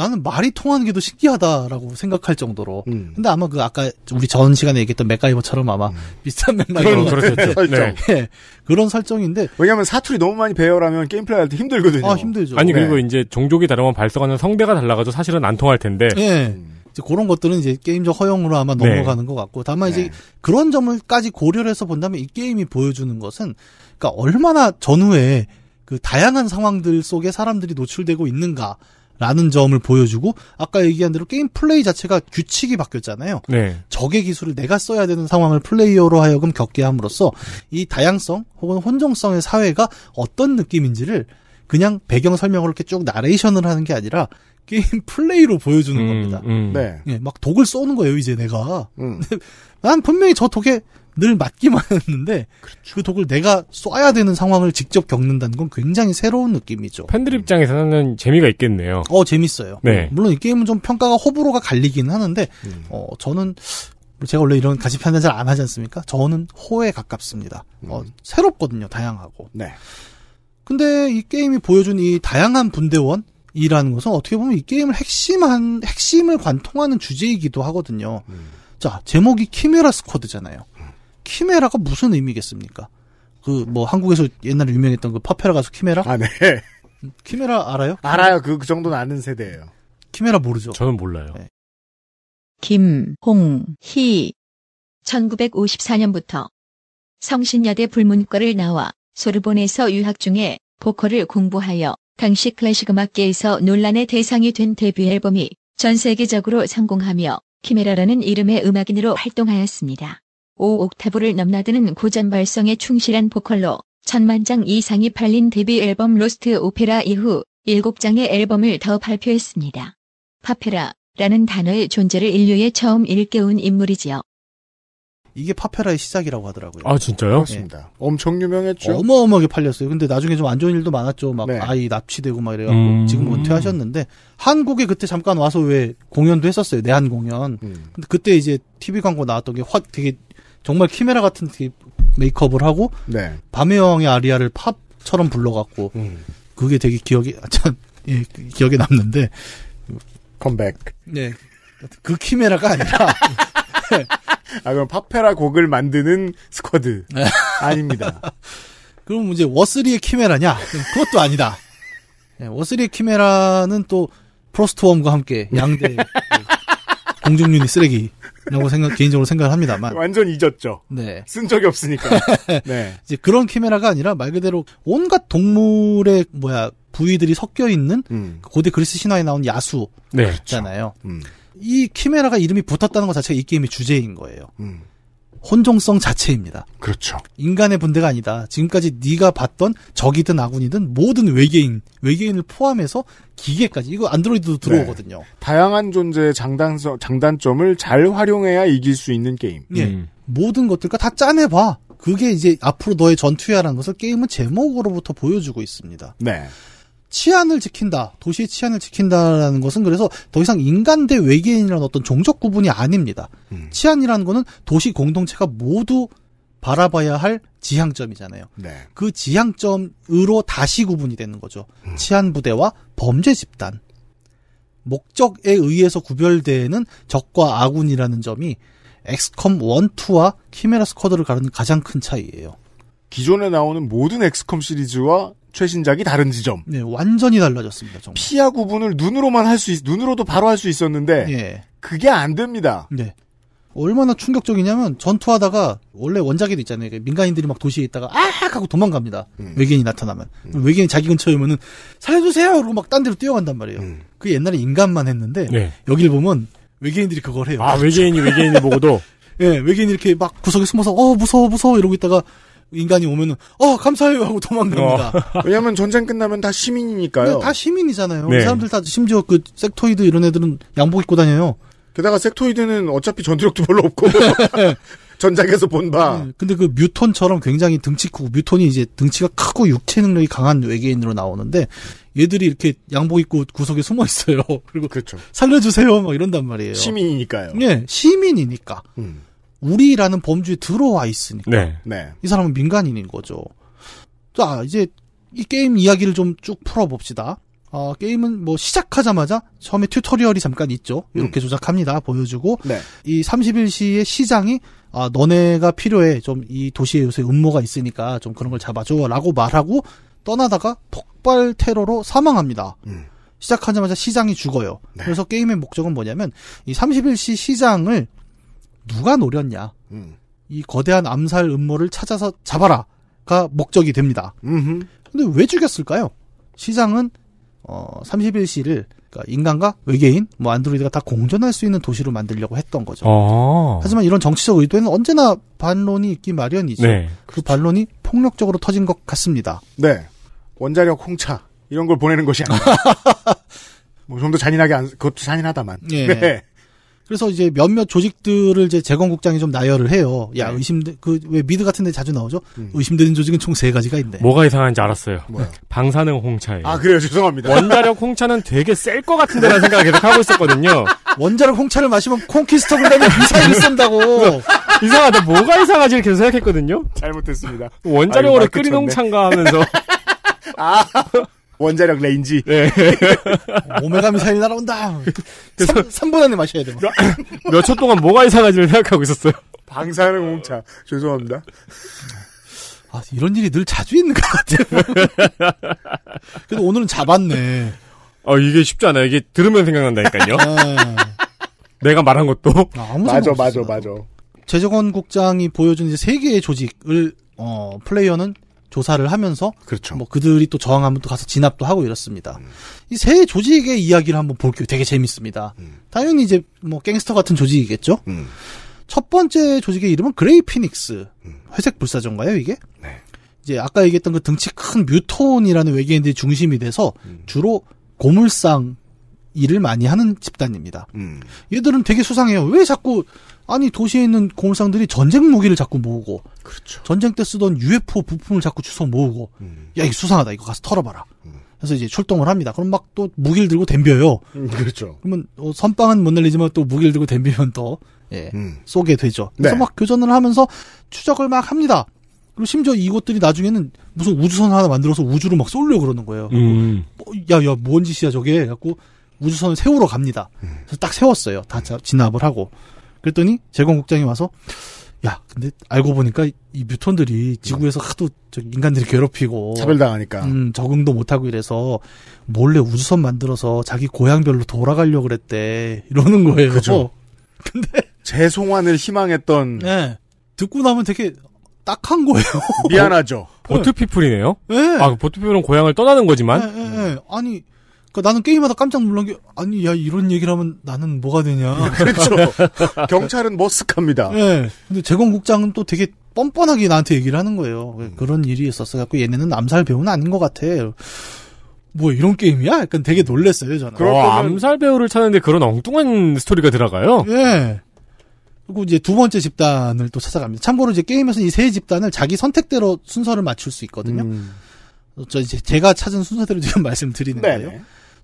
나는 말이 통하는 게 더 신기하다라고 생각할 정도로. 음. 근데 아마 그 아까 우리 전 시간에 얘기했던 맥가이버처럼 아마 음. 비슷한 맥락으로 그렇죠. 설 그렇죠. 그렇죠. 네. 네. 예, 그런 설정인데. 왜냐하면 사투리 너무 많이 배열하면 게임 플레이할 때 힘들거든요. 아 힘들죠. 아니 그리고 네. 이제 종족이 다르면 발성하는 성대가 달라가지고 사실은 안 통할 텐데. 네. 이제 그런 것들은 이제 게임적 허용으로 아마 네. 넘어가는 네. 것 같고 다만 이제 네. 그런 점을까지 고려 해서 본다면 이 게임이 보여주는 것은 그러니까 얼마나 전후에 그 다양한 상황들 속에 사람들이 노출되고 있는가 라는 점을 보여주고 아까 얘기한 대로 게임 플레이 자체가 규칙이 바뀌었잖아요. 네. 적의 기술을 내가 써야 되는 상황을 플레이어로 하여금 겪게 함으로써 이 다양성 혹은 혼종성의 사회가 어떤 느낌인지를 그냥 배경 설명으로 이렇게 쭉 나레이션을 하는 게 아니라 게임 플레이로 보여주는 음, 겁니다. 음. 네. 네. 막 독을 쏘는 거예요, 이제 내가. 음. 난 분명히 저 독에 늘 맞기만 했는데 그렇죠. 그 독을 내가 쏴야 되는 상황을 직접 겪는다는 건 굉장히 새로운 느낌이죠. 팬들 입장에서는 재미가 있겠네요. 어 재밌어요. 네. 물론 이 게임은 좀 평가가 호불호가 갈리기는 하는데 음. 어 저는 제가 원래 이런 가시 판단 잘 안 하지 않습니까? 저는 호에 가깝습니다. 어, 음. 어, 새롭거든요, 다양하고. 네. 근데 이 게임이 보여준 이 다양한 분대원 이라는 것은 어떻게 보면 이 게임을 핵심한 핵심을 관통하는 주제이기도 하거든요. 음. 자 제목이 키메라 스쿼드잖아요. 키메라가 무슨 의미겠습니까? 그 뭐 한국에서 옛날에 유명했던 그 파페라 가수 키메라? 아 네. 키메라 알아요? 알아요. 그, 그 정도는 아는 세대예요. 키메라 모르죠? 저는 몰라요. 네. 김홍희 1954년부터 성신여대 불문과를 나와 소르본에서 유학 중에 보컬을 공부하여 당시 클래식 음악계에서 논란의 대상이 된 데뷔 앨범이 전 세계적으로 성공하며 키메라라는 이름의 음악인으로 활동하였습니다. 5옥타브를 넘나드는 고전 발성에 충실한 보컬로 천만장 이상이 팔린 데뷔 앨범 로스트 오페라 이후 7장의 앨범을 더 발표했습니다. 파페라라는 단어의 존재를 인류에 처음 일깨운 인물이지요. 이게 파페라의 시작이라고 하더라고요. 아 진짜요? 네. 맞습니다. 예. 엄청 유명했죠. 어마어마하게 팔렸어요. 근데 나중에 좀 안 좋은 일도 많았죠. 막 네. 아이 납치되고 막이래가지고 음... 지금 은퇴하셨는데 한국에 그때 잠깐 와서 왜 공연도 했었어요. 내한 공연. 음. 근데 그때 이제 TV 광고 나왔던 게 확 되게 정말 키메라 같은 메이크업을 하고 네. 밤의 여왕의 아리아를 팝처럼 불러갖고 음. 그게 되게 기억이 아, 참 예, 기억에 남는데 컴백. 네. 그 키메라가 아니라 네. 아 그럼 파페라 곡을 만드는 스쿼드 네. 아닙니다. 그럼 이제 워스리의 키메라냐? 그것도 아니다. 네, 워스리의 키메라는 또 프로스트웜과 함께 양대 공중륜이 쓰레기라고 생각 개인적으로 생각을 합니다만 완전 잊었죠. 네. 쓴 적이 없으니까. 네. 이제 그런 키메라가 아니라 말 그대로 온갖 동물의 뭐야 부위들이 섞여 있는 음. 고대 그리스 신화에 나온 야수 네. 있잖아요. 그렇죠. 음. 이 키메라가 이름이 붙었다는 것 자체가 이 게임의 주제인 거예요. 음. 혼종성 자체입니다. 그렇죠. 인간의 분대가 아니다. 지금까지 네가 봤던 적이든 아군이든 모든 외계인, 외계인을 포함해서 기계까지 이거 안드로이드도 네. 들어오거든요. 네. 다양한 존재의 장단성, 장단점을 잘 활용해야 이길 수 있는 게임. 예. 음. 모든 것들과 다 짜내봐. 그게 이제 앞으로 너의 전투야라는 것을 게임은 제목으로부터 보여주고 있습니다. 네. 치안을 지킨다, 도시의 치안을 지킨다라는 것은 그래서 더 이상 인간 대 외계인이라는 어떤 종족 구분이 아닙니다. 음. 치안이라는 거는 도시 공동체가 모두 바라봐야 할 지향점이잖아요. 네. 그 지향점으로 다시 구분이 되는 거죠. 음. 치안 부대와 범죄 집단. 목적에 의해서 구별되는 적과 아군이라는 점이 엑스컴 1, 2와 키메라 스쿼드를 가르는 가장 큰 차이예요. 기존에 나오는 모든 엑스컴 시리즈와 최신작이 다른 지점. 네, 완전히 달라졌습니다. 정말. 피아 구분을 눈으로만 할 수 있, 눈으로도 바로 할 수 있었는데 예. 그게 안 됩니다. 네. 얼마나 충격적이냐면 전투하다가 원래 원작에도 있잖아요. 민간인들이 막 도시에 있다가 아 하고 도망갑니다. 음. 외계인이 나타나면 음. 외계인이 자기 근처에 오면은 살려주세요 그러고 막 딴 데로 뛰어간단 말이에요. 음. 그게 옛날에 인간만 했는데 네. 여기를 보면 외계인들이 그걸 해요. 아 외계인이 외계인을 보고도 예 네, 외계인이 이렇게 막 구석에 숨어서 어 무서워 무서워 이러고 있다가 인간이 오면은 어 감사해요 하고 도망갑니다. 어. 왜냐하면 전쟁 끝나면 다 시민이니까요. 네, 다 시민이잖아요. 네. 사람들 다 심지어 그 섹토이드 이런 애들은 양복 입고 다녀요. 게다가 섹토이드는 어차피 전투력도 별로 없고 전장에서본 바. 네, 근데 그 뮤톤처럼 굉장히 등치 크고 뮤톤이 이제 등치가 크고 육체 능력이 강한 외계인으로 나오는데 얘들이 이렇게 양복 입고 구석에 숨어 있어요. 그리고 그렇죠. 살려주세요 막 이런단 말이에요. 시민이니까요. 네, 시민이니까. 음. 우리라는 범주에 들어와 있으니까 네. 네. 이 사람은 민간인인 거죠. 자 이제 이 게임 이야기를 좀 쭉 풀어봅시다. 어, 게임은 뭐 시작하자마자 처음에 튜토리얼이 잠깐 있죠. 이렇게 음. 조작합니다. 보여주고 네. 이 31시의 시장이 아, 너네가 필요해. 좀 이 도시에 요새 음모가 있으니까 좀 그런 걸 잡아줘라고 말하고 떠나다가 폭발 테러로 사망합니다. 음. 시작하자마자 시장이 죽어요. 네. 그래서 게임의 목적은 뭐냐면 이 31시 시장을 누가 노렸냐. 음. 이 거대한 암살 음모를 찾아서 잡아라가 목적이 됩니다. 음흠. 근데 왜 죽였을까요? 시장은 어 31시를 그러니까 인간과 외계인, 뭐 안드로이드가 다 공존할 수 있는 도시로 만들려고 했던 거죠. 아~ 하지만 이런 정치적 의도에는 언제나 반론이 있기 마련이죠. 네. 그 반론이 폭력적으로 터진 것 같습니다. 네. 원자력 홍차 이런 걸 보내는 것이 아니라 뭐좀 더 잔인하게 안, 그것도 잔인하다만. 예. 네. 네. 그래서 이제 몇몇 조직들을 이제 재건국장이 좀 나열을 해요. 야, 네. 의심돼, 그, 왜 미드 같은 데 자주 나오죠? 음. 의심되는 조직은 총 세 가지가 있네. 뭐가 이상한지 알았어요. 뭐야? 방사능 홍차예요. 아, 그래요? 죄송합니다. 원자력 홍차는 되게 셀 것 같은데라는 생각을 계속 하고 있었거든요. 원자력 홍차를 마시면 콩키스터 군단이 미사일을 쏜다고. 이상하다. 뭐가 이상하지? 계속 생각했거든요. 잘못했습니다. 원자력으로 끓인 홍차인가 하면서. 아. 원자력 레인지. 네. 오메가 미사일 날아온다. 그래서 3, 분 안에 마셔야 돼. 뭐. 몇초 동안 뭐가 이상하지를 생각하고 있었어요. 방사능 공차 죄송합니다. 아, 이런 일이 늘 자주 있는 것 같아요. 그래도 오늘은 잡았네. 어, 이게 쉽지 않아요. 이게 들으면 생각난다니까요. 네. 내가 말한 것도. 아, 맞아, 맞아, 맞아. 제정원 국장이 보여준 이제 세 개의 조직을, 어, 플레이어는 조사를 하면서 그렇죠. 뭐 그들이 또 저항하면 또 가서 진압도 하고 이렇습니다. 음. 이세 조직의 이야기를 한번 볼게요. 되게 재밌습니다. 음. 당연히 이제 뭐 갱스터 같은 조직이겠죠. 음. 첫 번째 조직의 이름은 그레이 피닉스. 음. 회색 불사전가요 이게? 네. 이제 아까 얘기했던 그 등치 큰 뮤톤이라는 외계인들이 중심이 돼서 음. 주로 고물상 일을 많이 하는 집단입니다. 음. 얘들은 되게 수상해요. 왜 자꾸 아니 도시에 있는 공업상들이 전쟁 무기를 자꾸 모으고 그렇죠. 전쟁 때 쓰던 UFO 부품을 자꾸 주워 모으고 음. 야이 거 수상하다 이거 가서 털어봐라. 음. 그래서 이제 출동을 합니다. 그럼 막 또 무기를 들고 덤벼요. 음, 그렇죠. 그러면 어, 선빵은 못 날리지만 또 무기를 들고 덤비면 또 예, 음. 쏘게 되죠. 그래서 네. 막 교전을 하면서 추적을 막 합니다. 그리고 심지어 이것들이 나중에는 무슨 우주선 하나 만들어서 우주로 막쏠려 그러는 거예요. 야야 음. 뭐, 뭔 짓이야 저게. 갖고 우주선을 세우러 갑니다. 음. 그래서 딱 세웠어요. 다 진압을 하고. 그랬더니 재건 국장이 와서 야, 근데 알고 보니까 이 뮤턴들이 지구에서 하도 저 인간들이 괴롭히고 차별당하니까 음, 적응도 못하고 이래서 몰래 우주선 만들어서 자기 고향별로 돌아가려 그랬대 이러는 거예요. 그죠. 근데 재송환을 희망했던 네, 듣고 나면 되게 딱한 거예요. 미안하죠. 보트피플이네요. 네. 예. 아, 그 보트피플은 고향을 떠나는 거지만. 네, 네, 아니 그러니까 나는 게임하다 깜짝 놀란 게 아니 야 이런 얘기를 하면 나는 뭐가 되냐. 그렇죠. 경찰은 머쓱합니다. 네. 근데 재건국장은 또 되게 뻔뻔하게 나한테 얘기를 하는 거예요. 음. 그런 일이 있었어 갖고 얘네는 암살 배우는 아닌 것 같아. 뭐 이런 게임이야? 약간 되게 놀랬어요 저는. 그 와, 암살 배우를 찾는데 그런 엉뚱한 스토리가 들어가요? 예. 그리고 이제 두 번째 집단을 또 찾아갑니다. 참고로 이제 게임에서는 이 세 집단을 자기 선택대로 순서를 맞출 수 있거든요. 음. 저 이제 제가 찾은 순서대로 지금 말씀드리는 네. 거예요. 네.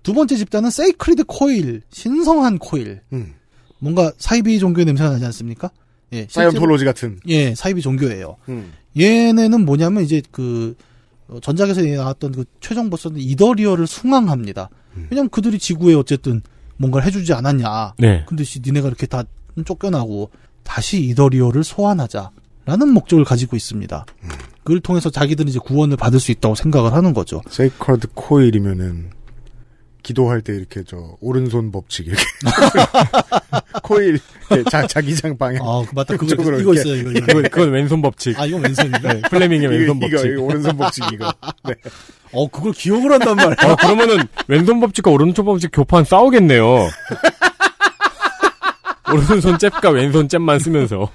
두 번째 집단은 세이크리드 코일, 신성한 코일. 음. 뭔가 사이비 종교의 냄새가 나지 않습니까? 예, 사이언톨로지 같은. 예, 사이비 종교예요. 음. 얘네는 뭐냐면 이제 그 어, 전작에서 나왔던 그 최종 보스는 이더리어를 숭앙합니다. 음. 왜냐면 그들이 지구에 어쨌든 뭔가를 해주지 않았냐. 네. 근데 씨 니네가 이렇게 다 쫓겨나고 다시 이더리어를 소환하자라는 목적을 가지고 있습니다. 음. 그걸 통해서 자기들이 이제 구원을 받을 수 있다고 생각을 하는 거죠. 세이커드 코일이면은 기도할 때 이렇게 저 오른손 법칙 이렇게 코일 자, 자기장 방향. 아, 그 맞다. 그거 이거 이렇게. 있어요. 이거, 이거. 그건 왼손 법칙. 아, 이건 왼손인가? 네, 플레밍의 왼손 이거, 법칙. 이거, 이거, 오른손 법칙 이거. 네. 어, 그걸 기억을 한단 말이야. 어, 그러면은 왼손 법칙과 오른손 법칙 교판 싸우겠네요. 오른손 잽과 왼손 잽만 쓰면서.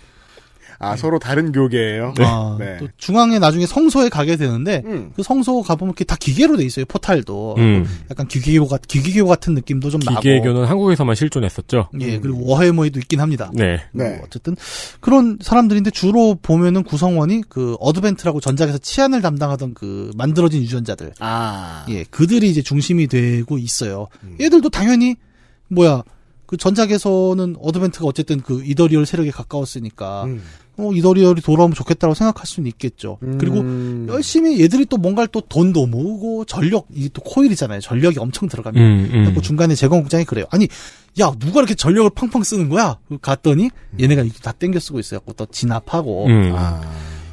아, 서로 다른 교계예요. 네. 아, 네. 또 중앙에 나중에 성소에 가게 되는데 음. 그 성소 가보면 이렇게 다 기계로 돼 있어요. 포탈도 음. 약간 기계교 같 기계교 같은 느낌도 좀 기계교는 나고. 기계교는 한국에서만 실존했었죠. 예, 음. 그리고 워해머이도 있긴 합니다. 네. 네. 어쨌든 그런 사람들인데 주로 보면은 구성원이 그 어드벤트라고 전작에서 치안을 담당하던 그 만들어진 유전자들. 아. 예, 그들이 이제 중심이 되고 있어요. 음. 얘들도 당연히 뭐야. 그 전작에서는 어드벤트가 어쨌든 그 이더리얼 세력에 가까웠으니까 음. 어, 이더리더리 돌아오면 좋겠다고 생각할 수는 있겠죠. 음. 그리고 열심히 얘들이 또 뭔가를 또 돈도 모으고 전력, 이게 또 코일이잖아요. 전력이 엄청 들어가면. 음, 음. 그 중간에 재건국장이 그래요. 아니, 야, 누가 이렇게 전력을 팡팡 쓰는 거야? 갔더니 얘네가 다 땡겨 쓰고 있어요. 또 진압하고. 음. 아.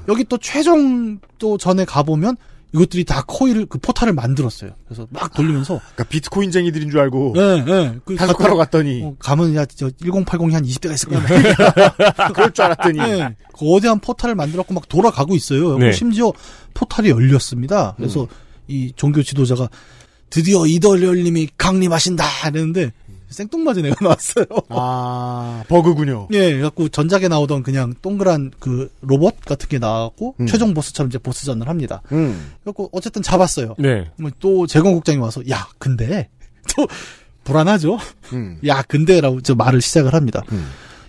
여기 또 최종 또 전에 가보면 이것들이 다 코일을 그 포탈을 만들었어요. 그래서 막 돌리면서 아, 그러니까 비트코인쟁이들인 줄 알고 네, 네. 그단하러 갔더니 어, 가면 야저 1080이 한 20대가 있을 거야. 네. 그럴 줄 알았더니 네, 거대한 포탈을 만들었고 막 돌아가고 있어요. 네. 심지어 포탈이 열렸습니다. 그래서 음. 이 종교 지도자가 드디어 이더리얼님이 강림하신다 이랬는데 생뚱맞은 애가 나왔어요. 아, 버그군요. 예, 그래갖고 전작에 나오던 그냥 동그란 그 로봇 같은 게 나왔고, 음. 최종 보스처럼 이제 보스전을 합니다. 음. 그래갖고 어쨌든 잡았어요. 네. 뭐 또 재건국장이 와서, 야, 근데, 또, 불안하죠? 음. 야, 근데라고 저 말을 시작을 합니다. 음.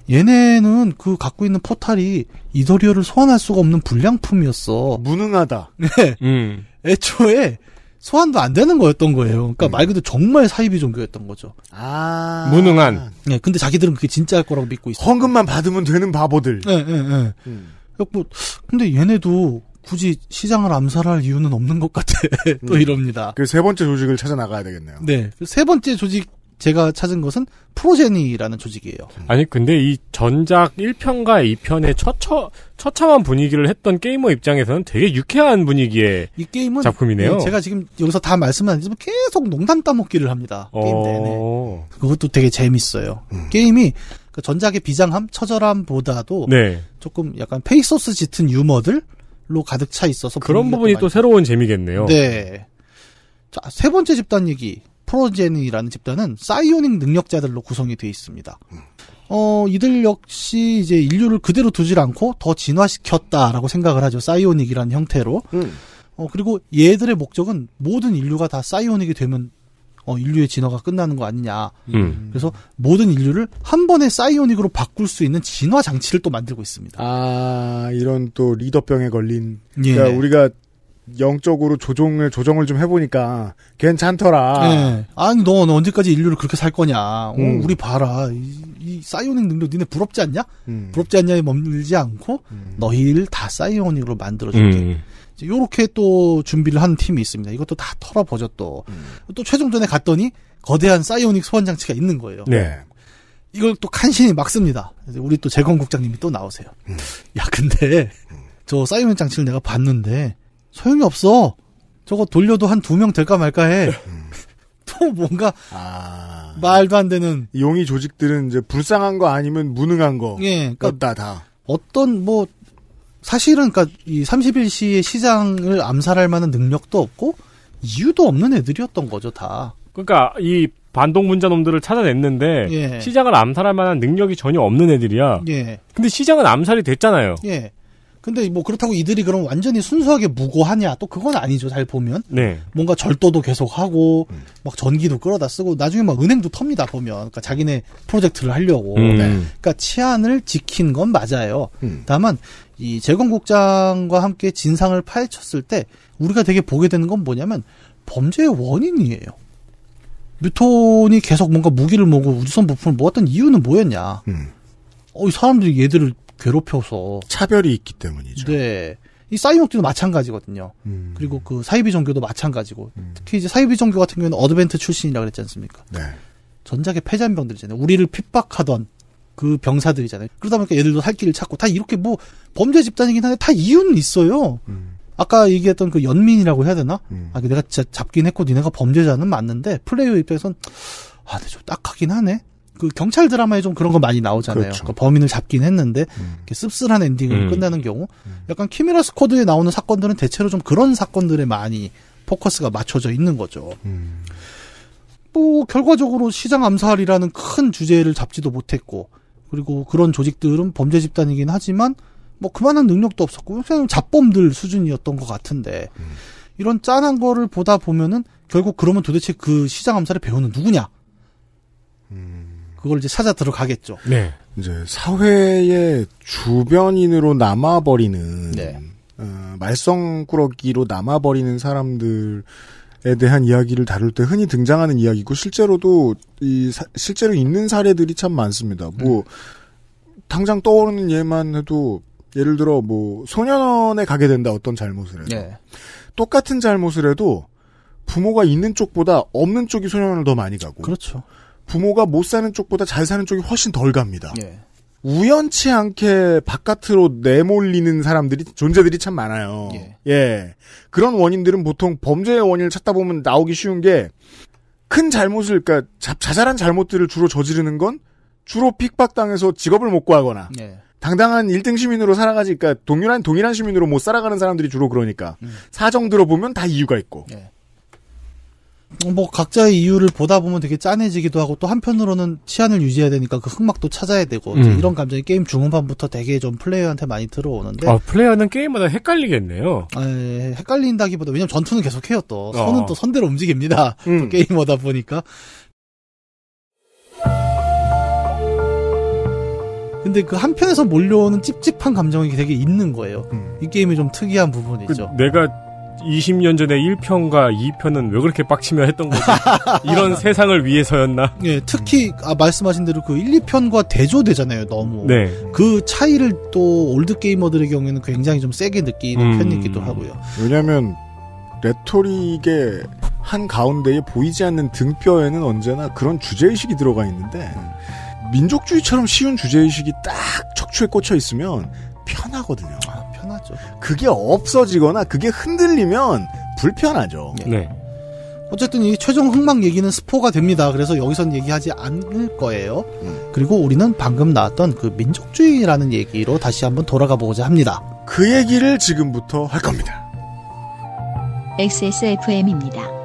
얘네는 그 갖고 있는 포탈이 이더리어를 소환할 수가 없는 불량품이었어. 무능하다. 네. 음. 애초에 소환도 안 되는 거였던 거예요. 그러니까 음. 말 그대로 정말 사이비 종교였던 거죠. 아. 무능한. 네, 근데 자기들은 그게 진짜일 거라고 믿고 있어요. 헌금만 받으면 되는 바보들. 예, 예, 예. 음. 뭐, 근데 얘네도 굳이 시장을 암살할 이유는 없는 것 같아. 또 음. 이럽니다. 그 세 번째 조직을 찾아 나가야 되겠네요. 네. 그 세 번째 조직 제가 찾은 것은 프로제니라는 조직이에요. 아니 근데 이 전작 1편과 2편의 처처 처참한 분위기를 했던 게이머 입장에서는 되게 유쾌한 분위기의 이 게임은 작품이네요. 네, 제가 지금 여기서 다 말씀은 아니지만 계속 농담 따먹기를 합니다. 게임 어. 내내. 그것도 되게 재밌어요. 음. 게임이 그 전작의 비장함, 처절함보다도 네. 조금 약간 페이소스 짙은 유머들로 가득 차 있어서 그런 부분이 또많 새로운 재미겠네요. 네. 자, 세 번째 집단 얘기 프로젠이라는 집단은 사이오닉 능력자들로 구성이 되어 있습니다. 어, 이들 역시 이제 인류를 그대로 두질 않고 더 진화시켰다라고 생각을 하죠. 사이오닉이라는 형태로. 음. 어, 그리고 얘들의 목적은 모든 인류가 다 사이오닉이 되면 어, 인류의 진화가 끝나는 거 아니냐. 음. 그래서 모든 인류를 한 번에 사이오닉으로 바꿀 수 있는 진화 장치를 또 만들고 있습니다. 아, 이런 또 리더병에 걸린. 예. 그러니까 우리가 영적으로 조정을 조정을 좀 해보니까 괜찮더라. 네. 아니 너, 너 언제까지 인류를 그렇게 살 거냐? 어, 음. 어, 우리 봐라 이, 이, 사이오닉 능력 니네 부럽지 않냐? 음. 부럽지 않냐에 머물지 않고 음. 너희를 다 사이오닉으로 만들어줄게. 음. 요렇게 또 준비를 한 팀이 있습니다. 이것도 다털어버죠 또. 음. 또 최종전에 갔더니 거대한 사이오닉 소환 장치가 있는 거예요. 네. 이걸 또 간신히 막습니다. 우리 또 재건국장님이 또 나오세요. 음. 야 근데 저 사이오닉 장치를 내가 봤는데 소용이 없어. 저거 돌려도 한 두 명 될까 말까 해. 음. 또 뭔가 아... 말도 안 되는 용의 조직들은 이제 불쌍한 거 아니면 무능한 거. 예, 그다 그러니까 다. 어떤 뭐 사실은 그러니까 이 31시의 시장을 암살할 만한 능력도 없고 이유도 없는 애들이었던 거죠 다. 그러니까 이 반동 문자놈들을 찾아냈는데 예. 시장을 암살할 만한 능력이 전혀 없는 애들이야. 예. 근데 시장은 암살이 됐잖아요. 예. 근데 뭐 그렇다고 이들이 그럼 완전히 순수하게 무고하냐 또 그건 아니죠 잘 보면 네. 뭔가 절도도 계속 하고 음. 막 전기도 끌어다 쓰고 나중에 막 은행도 텁니다 보면 그러니까 자기네 프로젝트를 하려고 음. 네. 그러니까 치안을 지킨 건 맞아요 음. 다만 이 재건국장과 함께 진상을 파헤쳤을 때 우리가 되게 보게 되는 건 뭐냐면 범죄의 원인이에요 뉴톤이 계속 뭔가 무기를 모고 우주선 부품을 모았던 이유는 뭐였냐 음. 어, 이 사람들이 얘들을 괴롭혀서 차별이 있기 때문이죠. 네. 이 사이목띠도 마찬가지거든요. 음. 그리고 그 사이비 종교도 마찬가지고 음. 특히 이제 사이비 종교 같은 경우는 어드벤트 출신이라고 그랬지 않습니까? 네. 전작의 패잔병들이잖아요. 우리를 핍박하던 그 병사들이잖아요. 그러다 보니까 얘들도 살 길을 찾고 다 이렇게 뭐 범죄 집단이긴 한데 다 이유는 있어요. 음. 아까 얘기했던 그 연민이라고 해야 되나? 음. 아 그 내가 진짜 잡긴 했고 니네가 범죄자는 맞는데 플레이어 입장에선 아, 근데 좀 딱하긴 하네. 그 경찰 드라마에 좀 그런 거 많이 나오잖아요. 그렇죠. 그러니까 범인을 잡긴 했는데 음. 씁쓸한 엔딩으로 음. 끝나는 경우 음. 약간 키미라 스쿼드에 나오는 사건들은 대체로 좀 그런 사건들에 많이 포커스가 맞춰져 있는 거죠. 음. 뭐 결과적으로 시장 암살이라는 큰 주제를 잡지도 못했고 그리고 그런 조직들은 범죄 집단이긴 하지만 뭐 그만한 능력도 없었고 그냥 잡범들 수준이었던 것 같은데 음. 이런 짠한 거를 보다 보면은 결국 그러면 도대체 그 시장 암살의 배우는 누구냐? 음. 그걸 이제 찾아 들어가겠죠. 네. 이제 사회의 주변인으로 남아버리는 네. 어, 말썽꾸러기로 남아버리는 사람들에 대한 이야기를 다룰 때 흔히 등장하는 이야기고 실제로도 이 사, 실제로 있는 사례들이 참 많습니다. 뭐 음. 당장 떠오르는 예만 해도 예를 들어 뭐 소년원에 가게 된다 어떤 잘못을 해도 네. 똑같은 잘못을 해도 부모가 있는 쪽보다 없는 쪽이 소년원을 더 많이 가고 그렇죠. 부모가 못 사는 쪽보다 잘 사는 쪽이 훨씬 덜 갑니다. 예. 우연치 않게 바깥으로 내몰리는 사람들이 존재들이 참 많아요. 예. 예. 그런 원인들은 보통 범죄의 원인을 찾다 보면 나오기 쉬운 게 큰 잘못을 그러니까 자, 자잘한 잘못들을 주로 저지르는 건 주로 핍박당해서 직업을 못 구하거나 예. 당당한 1등 시민으로 살아가지 그러니까 동일한 동일한 시민으로 못 살아가는 사람들이 주로 그러니까 음. 사정 들어보면 다 이유가 있고. 예. 뭐 각자의 이유를 보다 보면 되게 짠해지기도 하고 또 한편으로는 치안을 유지해야 되니까 그 흑막도 찾아야 되고 음. 이런 감정이 게임 중후반부터 되게 좀 플레이어한테 많이 들어오는데 아 플레이어는 게임마다 헷갈리겠네요. 에, 아, 예, 헷갈린다기보다 왜냐면 전투는 계속해요 또 아. 선은 어. 또 선대로 움직입니다. 음. 또 게이머다 보니까 근데 그 한편에서 몰려오는 찝찝한 감정이 되게 있는 거예요. 음. 이 게임이 좀 특이한 부분이죠. 그 내가 20년 전에 1편과 2편은 왜 그렇게 빡치며 했던 거지? 이런 세상을 위해서였나? 예, 특히 아, 말씀하신 대로 그 1, 2편과 대조되잖아요, 너무. 네. 그 차이를 또 올드 게이머들의 경우에는 굉장히 좀 세게 느끼는 음... 편이기도 하고요. 왜냐면 레토릭의 한 가운데에 보이지 않는 등뼈에는 언제나 그런 주제의식이 들어가 있는데 민족주의처럼 쉬운 주제의식이 딱 척추에 꽂혀 있으면 편하거든요. 아, 거죠. 그게 없어지거나 그게 흔들리면 불편하죠. 네. 네. 어쨌든 이 최종 흥망 얘기는 스포가 됩니다. 그래서 여기선 얘기하지 않을 거예요. 음. 그리고 우리는 방금 나왔던 그 민족주의라는 얘기로 다시 한번 돌아가 보고자 합니다. 그 얘기를 지금부터 할 겁니다. XSFM입니다.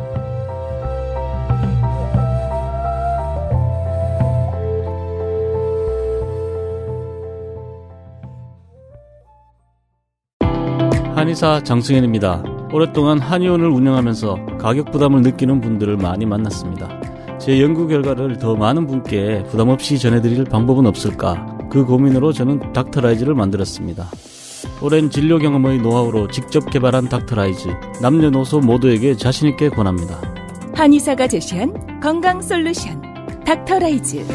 한의사 장승현입니다. 오랫동안 한의원을 운영하면서 가격 부담을 느끼는 분들을 많이 만났습니다. 제 연구 결과를 더 많은 분께 부담 없이 전해드릴 방법은 없을까? 그 고민으로 저는 닥터라이즈를 만들었습니다. 오랜 진료 경험의 노하우로 직접 개발한 닥터라이즈. 남녀노소 모두에게 자신있게 권합니다. 한의사가 제시한 건강 솔루션. 닥터라이즈.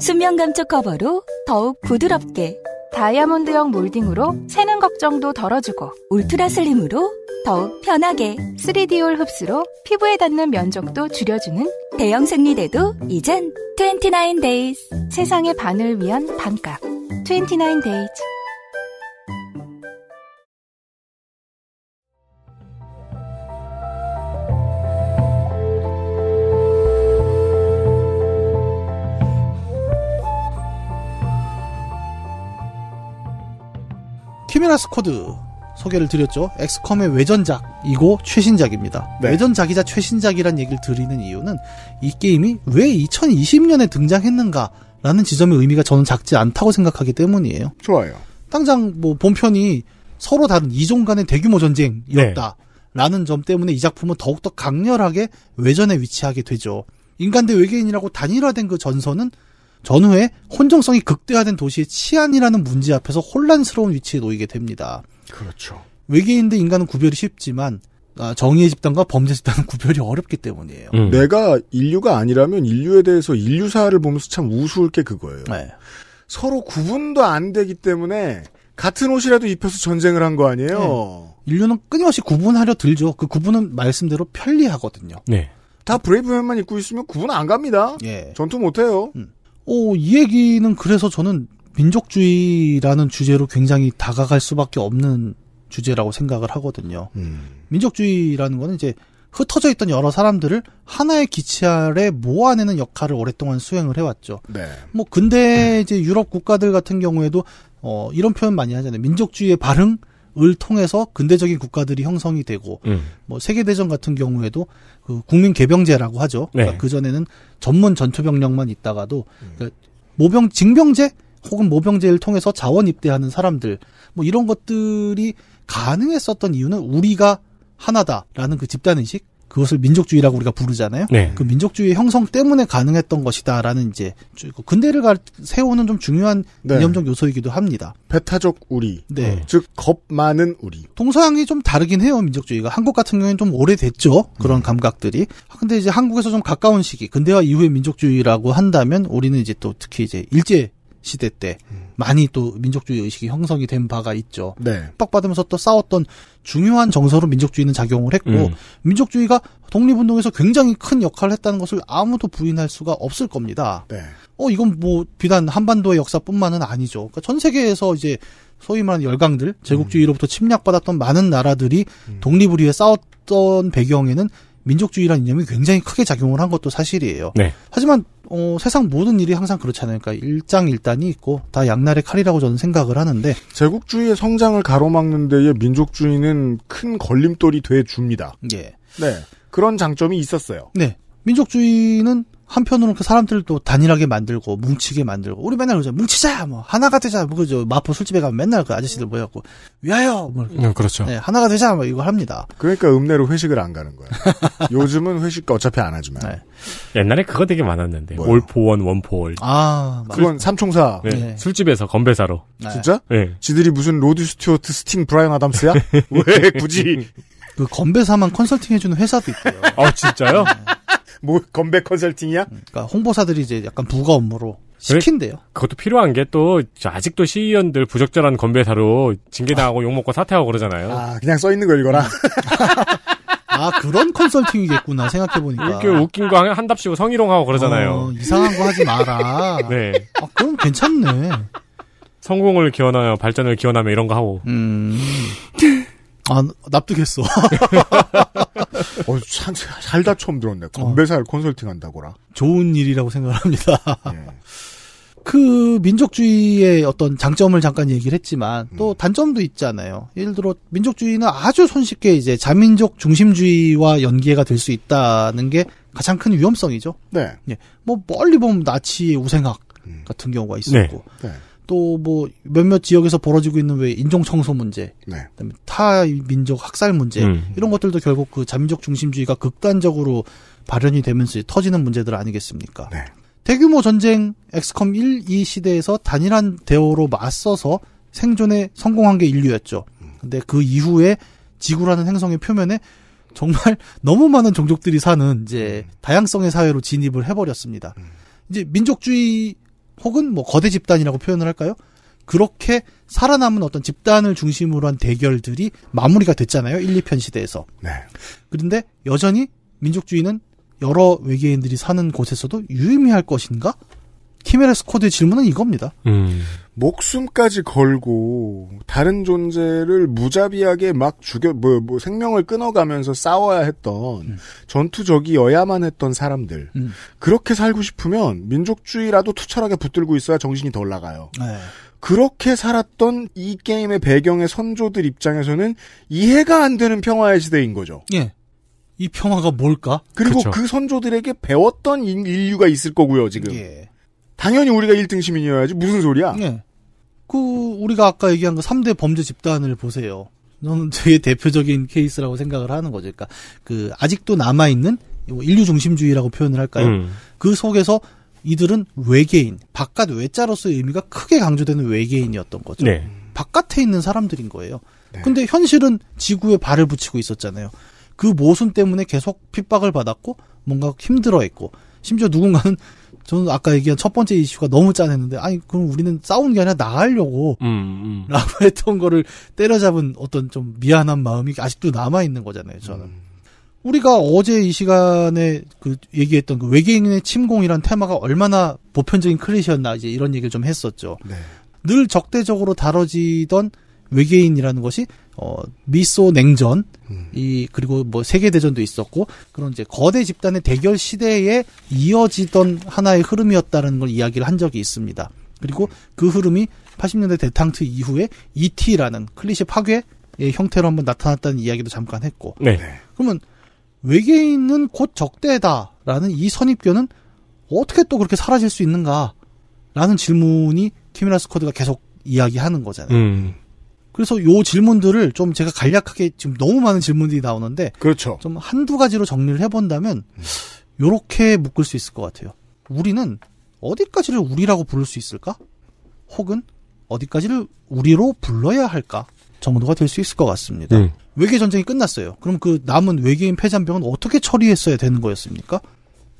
수면 감촉 커버로 더욱 부드럽게. 다이아몬드형 몰딩으로 새는 걱정도 덜어주고 울트라 슬림으로 더욱 편하게 3D올 흡수로 피부에 닿는 면적도 줄여주는 대형 생리대도 이젠 29days 세상의 반을 위한 반값 29days 페라스 쿼드 소개를 드렸죠. 엑스컴의 외전작이고 최신작입니다. 네. 외전작이자 최신작이란 얘기를 드리는 이유는 이 게임이 왜 2020년에 등장했는가라는 지점의 의미가 저는 작지 않다고 생각하기 때문이에요. 좋아요. 당장 뭐 본편이 서로 다른 이종 간의 대규모 전쟁이었다. 네. 라는 점 때문에 이 작품은 더욱더 강렬하게 외전에 위치하게 되죠. 인간 대 외계인이라고 단일화된 그 전선은 전후에 혼정성이 극대화된 도시의 치안이라는 문제 앞에서 혼란스러운 위치에 놓이게 됩니다. 그렇죠. 외계인들 인간은 구별이 쉽지만 아, 정의의 집단과 범죄 집단은 구별이 어렵기 때문이에요. 음. 내가 인류가 아니라면 인류에 대해서 인류사를 보면서 참 우스울 게 그거예요. 네. 서로 구분도 안 되기 때문에 같은 옷이라도 입혀서 전쟁을 한 거 아니에요. 네. 인류는 끊임없이 구분하려 들죠. 그 구분은 말씀대로 편리하거든요. 네. 다 브레이브맨만 입고 있으면 구분 안 갑니다. 예. 전투 못 해요. 음. 오, 어, 이 얘기는 그래서 저는 민족주의라는 주제로 굉장히 다가갈 수밖에 없는 주제라고 생각을 하거든요. 음. 민족주의라는 거는 이제 흩어져 있던 여러 사람들을 하나의 기치 아래 모아내는 역할을 오랫동안 수행을 해왔죠. 네. 뭐근데 이제 유럽 국가들 같은 경우에도 어 이런 표현 많이 하잖아요. 민족주의의 발흥 을 통해서 근대적인 국가들이 형성이 되고 음. 뭐 세계 대전 같은 경우에도 그 국민 개병제라고 하죠. 네. 그러니까 그 전에는 전문 전투 병력만 있다가도 음. 그러니까 모병 징병제 혹은 모병제를 통해서 자원 입대하는 사람들 뭐 이런 것들이 가능했었던 이유는 우리가 하나다라는 그 집단 의식 그것을 민족주의라고 우리가 부르잖아요. 네. 그 민족주의 형성 때문에 가능했던 것이다라는 이제 그 근대를 세우는 좀 중요한 네. 이념적 요소이기도 합니다. 배타적 우리, 네. 어. 네. 즉겁 많은 우리. 동서양이 좀 다르긴 해요 민족주의가. 한국 같은 경우에는 좀 오래됐죠 그런 음. 감각들이. 아, 근데 이제 한국에서 좀 가까운 시기 근대화 이후의 민족주의라고 한다면 우리는 이제 또 특히 이제 일제 시대 때 음. 많이 또 민족주의 의식이 형성이 된 바가 있죠. 네. 핍박받으면서 또 싸웠던 중요한 정서로 민족주의는 작용을 했고 음. 민족주의가 독립운동에서 굉장히 큰 역할을 했다는 것을 아무도 부인할 수가 없을 겁니다. 네. 어 이건 뭐 비단 한반도의 역사뿐만은 아니죠. 그러니까 전 세계에서 이제 소위 말하는 열강들 제국주의로부터 침략받았던 많은 나라들이 음. 독립을 위해 싸웠던 배경에는 민족주의란 이념이 굉장히 크게 작용을 한 것도 사실이에요. 네. 하지만 어, 세상 모든 일이 항상 그렇잖아요. 그러니까 일장일단이 있고 다 양날의 칼이라고 저는 생각을 하는데 제국주의의 성장을 가로막는 데에 민족주의는 큰 걸림돌이 돼 줍니다. 예. 네. 그런 장점이 있었어요. 네. 민족주의는 한편으로는 그 사람들도 단일하게 만들고 뭉치게 만들고 우리 맨날 그러죠 뭉치자 뭐 하나가 되자 뭐 그죠 마포 술집에 가면 맨날 그 아저씨들 모여갖고 위하여 뭐 네, 그렇죠 네, 하나가 되자 뭐 이거 합니다 그러니까 읍내로 회식을 안 가는 거야 요즘은 회식 어차피 안 하지만 네. 옛날에 그거 되게 많았는데 뭐요? 올포원 원포월 아 그건 삼총사 네. 네. 술집에서 건배사로 네. 진짜 네. 지들이 무슨 로드 스튜어트 스팅 브라이언 아담스야 왜 굳이 그 건배사만 컨설팅해주는 회사도 있대요 아 진짜요 네. 뭐 건배 컨설팅이야? 그러니까 홍보사들이 이제 약간 부가 업무로 시킨대요. 그것도 필요한 게 또 아직도 시의원들 부적절한 건배사로 징계당하고 아. 욕먹고 사퇴하고 그러잖아요. 아 그냥 써 있는 거 읽어라. 음. 아 그런 컨설팅이겠구나 생각해보니까 이렇게 웃긴 거 한답시고 성희롱하고 그러잖아요 어, 이상한 거 하지 마라 네. 아, 그럼 괜찮네 성공을 기원하여 발전을 기원하며 이런 거 하고 음... 아, 납득했어. 어, 참, 살다 처음 들었네. 어. 건배사를 어. 컨설팅 한다고라. 좋은 일이라고 생각합니다. 을 예. 그 민족주의의 어떤 장점을 잠깐 얘기를 했지만 또 음. 단점도 있잖아요. 예를 들어 민족주의는 아주 손쉽게 이제 자민족 중심주의와 연계가 될 수 있다는 게 가장 큰 위험성이죠. 네. 예. 뭐 멀리 보면 나치의 우생학 음. 같은 경우가 있었고. 네. 네. 또뭐 몇몇 지역에서 벌어지고 있는 왜 인종 청소 문제, 네. 그다음에 타 민족 학살 문제 음. 이런 것들도 결국 그 자민족 중심주의가 극단적으로 발현이 되면서 터지는 문제들 아니겠습니까? 네. 대규모 전쟁 엑스컴 1, 2 시대에서 단일한 대오로 맞서서 생존에 성공한 게 인류였죠. 근데 그 이후에 지구라는 행성의 표면에 정말 너무 많은 종족들이 사는 이제 음. 다양성의 사회로 진입을 해버렸습니다. 음. 이제 민족주의 혹은 뭐 거대 집단이라고 표현을 할까요? 그렇게 살아남은 어떤 집단을 중심으로 한 대결들이 마무리가 됐잖아요. 1, 2편 시대에서. 네. 그런데 여전히 민족주의는 여러 외계인들이 사는 곳에서도 유의미할 것인가? 키메레스 코드의 질문은 이겁니다. 음. 목숨까지 걸고 다른 존재를 무자비하게 막 죽여 뭐, 뭐 생명을 끊어가면서 싸워야 했던 음. 전투적이어야만 했던 사람들 음. 그렇게 살고 싶으면 민족주의라도 투철하게 붙들고 있어야 정신이 덜 나가요. 네. 그렇게 살았던 이 게임의 배경의 선조들 입장에서는 이해가 안 되는 평화의 시대인 거죠. 예. 이 평화가 뭘까? 그리고 그쵸. 그 선조들에게 배웠던 인류가 있을 거고요, 지금. 예. 당연히 우리가 1등 시민이어야지 무슨 소리야? 네. 그 우리가 아까 얘기한 그 3대 범죄 집단을 보세요. 저는 되게 대표적인 케이스라고 생각을 하는 거죠. 그러니까 그 아직도 남아 있는 뭐 인류 중심주의라고 표현을 할까요? 음. 그 속에서 이들은 외계인, 바깥 외자로서의 의미가 크게 강조되는 외계인이었던 거죠. 네. 바깥에 있는 사람들인 거예요. 네. 근데 현실은 지구에 발을 붙이고 있었잖아요. 그 모순 때문에 계속 핍박을 받았고 뭔가 힘들어했고 심지어 누군가는 저는 아까 얘기한 첫 번째 이슈가 너무 짠했는데 아니 그럼 우리는 싸운 게 아니라 나가려고 음, 음. 라고 했던 거를 때려잡은 어떤 좀 미안한 마음이 아직도 남아 있는 거잖아요. 저는 음. 우리가 어제 이 시간에 그 얘기했던 그 외계인의 침공이란 테마가 얼마나 보편적인 클리셰였나 이제 이런 얘기를 좀 했었죠. 네. 늘 적대적으로 다뤄지던 외계인이라는 것이 어, 미소 냉전, 이, 그리고 뭐 세계대전도 있었고, 그런 이제 거대 집단의 대결 시대에 이어지던 하나의 흐름이었다는 걸 이야기를 한 적이 있습니다. 그리고 그 흐름이 80년대 대탕트 이후에 ET라는 클리셰 파괴의 형태로 한번 나타났다는 이야기도 잠깐 했고. 네. 네. 그러면 외계인은 곧 적대다라는 이 선입견은 어떻게 또 그렇게 사라질 수 있는가라는 질문이 키미라 스코드가 계속 이야기하는 거잖아요. 음. 그래서 요 질문들을 좀 제가 간략하게 지금 너무 많은 질문들이 나오는데 그렇죠. 좀 한두 가지로 정리를 해본다면 요렇게 묶을 수 있을 것 같아요. 우리는 어디까지를 우리라고 부를 수 있을까? 혹은 어디까지를 우리로 불러야 할까? 정도가 될 수 있을 것 같습니다. 음. 외계 전쟁이 끝났어요. 그럼 그 남은 외계인 폐잔병은 어떻게 처리했어야 되는 거였습니까?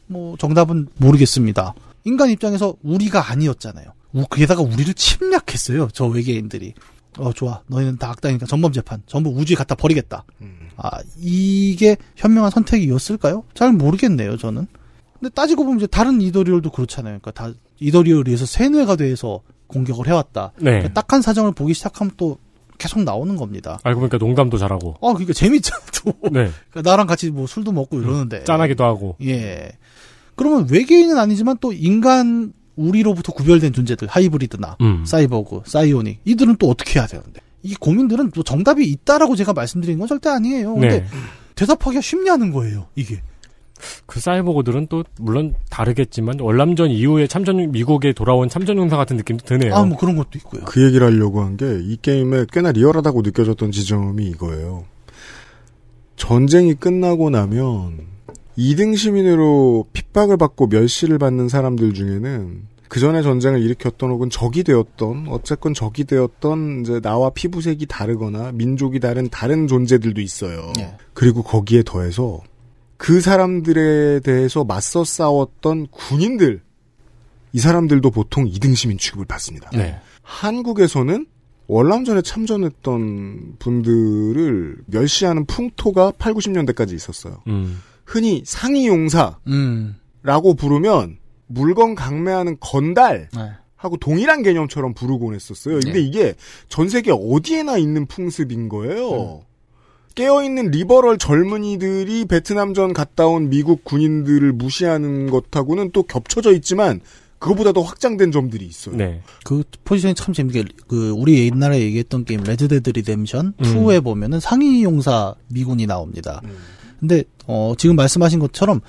뭐 정답은 모르겠습니다. 인간 입장에서 우리가 아니었잖아요. 게다가 우리를 침략했어요. 저 외계인들이. 어 좋아 너희는 다 악당이니까 전범 재판 전부 우주에 갖다 버리겠다 음. 아 이게 현명한 선택이었을까요 잘 모르겠네요 저는 근데 따지고 보면 이제 다른 이더리얼도 그렇잖아요 그러니까 다 이더리얼에 해서 세뇌가 돼서 공격을 해왔다 네. 그러니까 딱한 사정을 보기 시작하면 또 계속 나오는 겁니다 알고 보니까 농담도 잘하고 어 그러니까 재밌죠 네. 그니까 나랑 같이 뭐 술도 먹고 음, 이러는데 음, 짠하기도 하고 예 그러면 외계인은 아니지만 또 인간 우리로부터 구별된 존재들 하이브리드나 음. 사이버그, 사이오닉 이들은 또 어떻게 해야 되는데 이 고민들은 또 정답이 있다라고 제가 말씀드린 건 절대 아니에요. 네. 근데 네. 대답하기가 쉽냐는 거예요. 이게 그 사이버그들은 또 물론 다르겠지만 월남전 이후에 참전 미국에 돌아온 참전 용사 같은 느낌도 드네요. 아 뭐 그런 것도 있고요. 그 얘기를 하려고 한 게 이 게임에 꽤나 리얼하다고 느껴졌던 지점이 이거예요. 전쟁이 끝나고 나면 2등 시민으로 핍박을 받고 멸시를 받는 사람들 중에는 그 전에 전쟁을 일으켰던 혹은 적이 되었던 어쨌건 적이 되었던 이제 나와 피부색이 다르거나 민족이 다른 다른 존재들도 있어요. 네. 그리고 거기에 더해서 그 사람들에 대해서 맞서 싸웠던 군인들 이 사람들도 보통 2등 시민 취급을 받습니다. 네. 한국에서는 월남전에 참전했던 분들을 멸시하는 풍토가 8, 90년대까지 있었어요. 음. 흔히 상이용사라고 음. 부르면 물건 강매하는 건달 네. 하고 동일한 개념처럼 부르곤 했었어요. 근데 네. 이게 전 세계 어디에나 있는 풍습인 거예요. 음. 깨어있는 리버럴 젊은이들이 베트남전 갔다 온 미국 군인들을 무시하는 것하고는 또 겹쳐져 있지만 그거보다 더 확장된 점들이 있어요. 네. 그 포지션이 참 재밌게 그 우리 옛날에 얘기했던 게임 레드 데드 리뎀션 2에 음. 보면은 상위 용사 미군이 나옵니다. 음. 근데 어, 지금 말씀하신 것처럼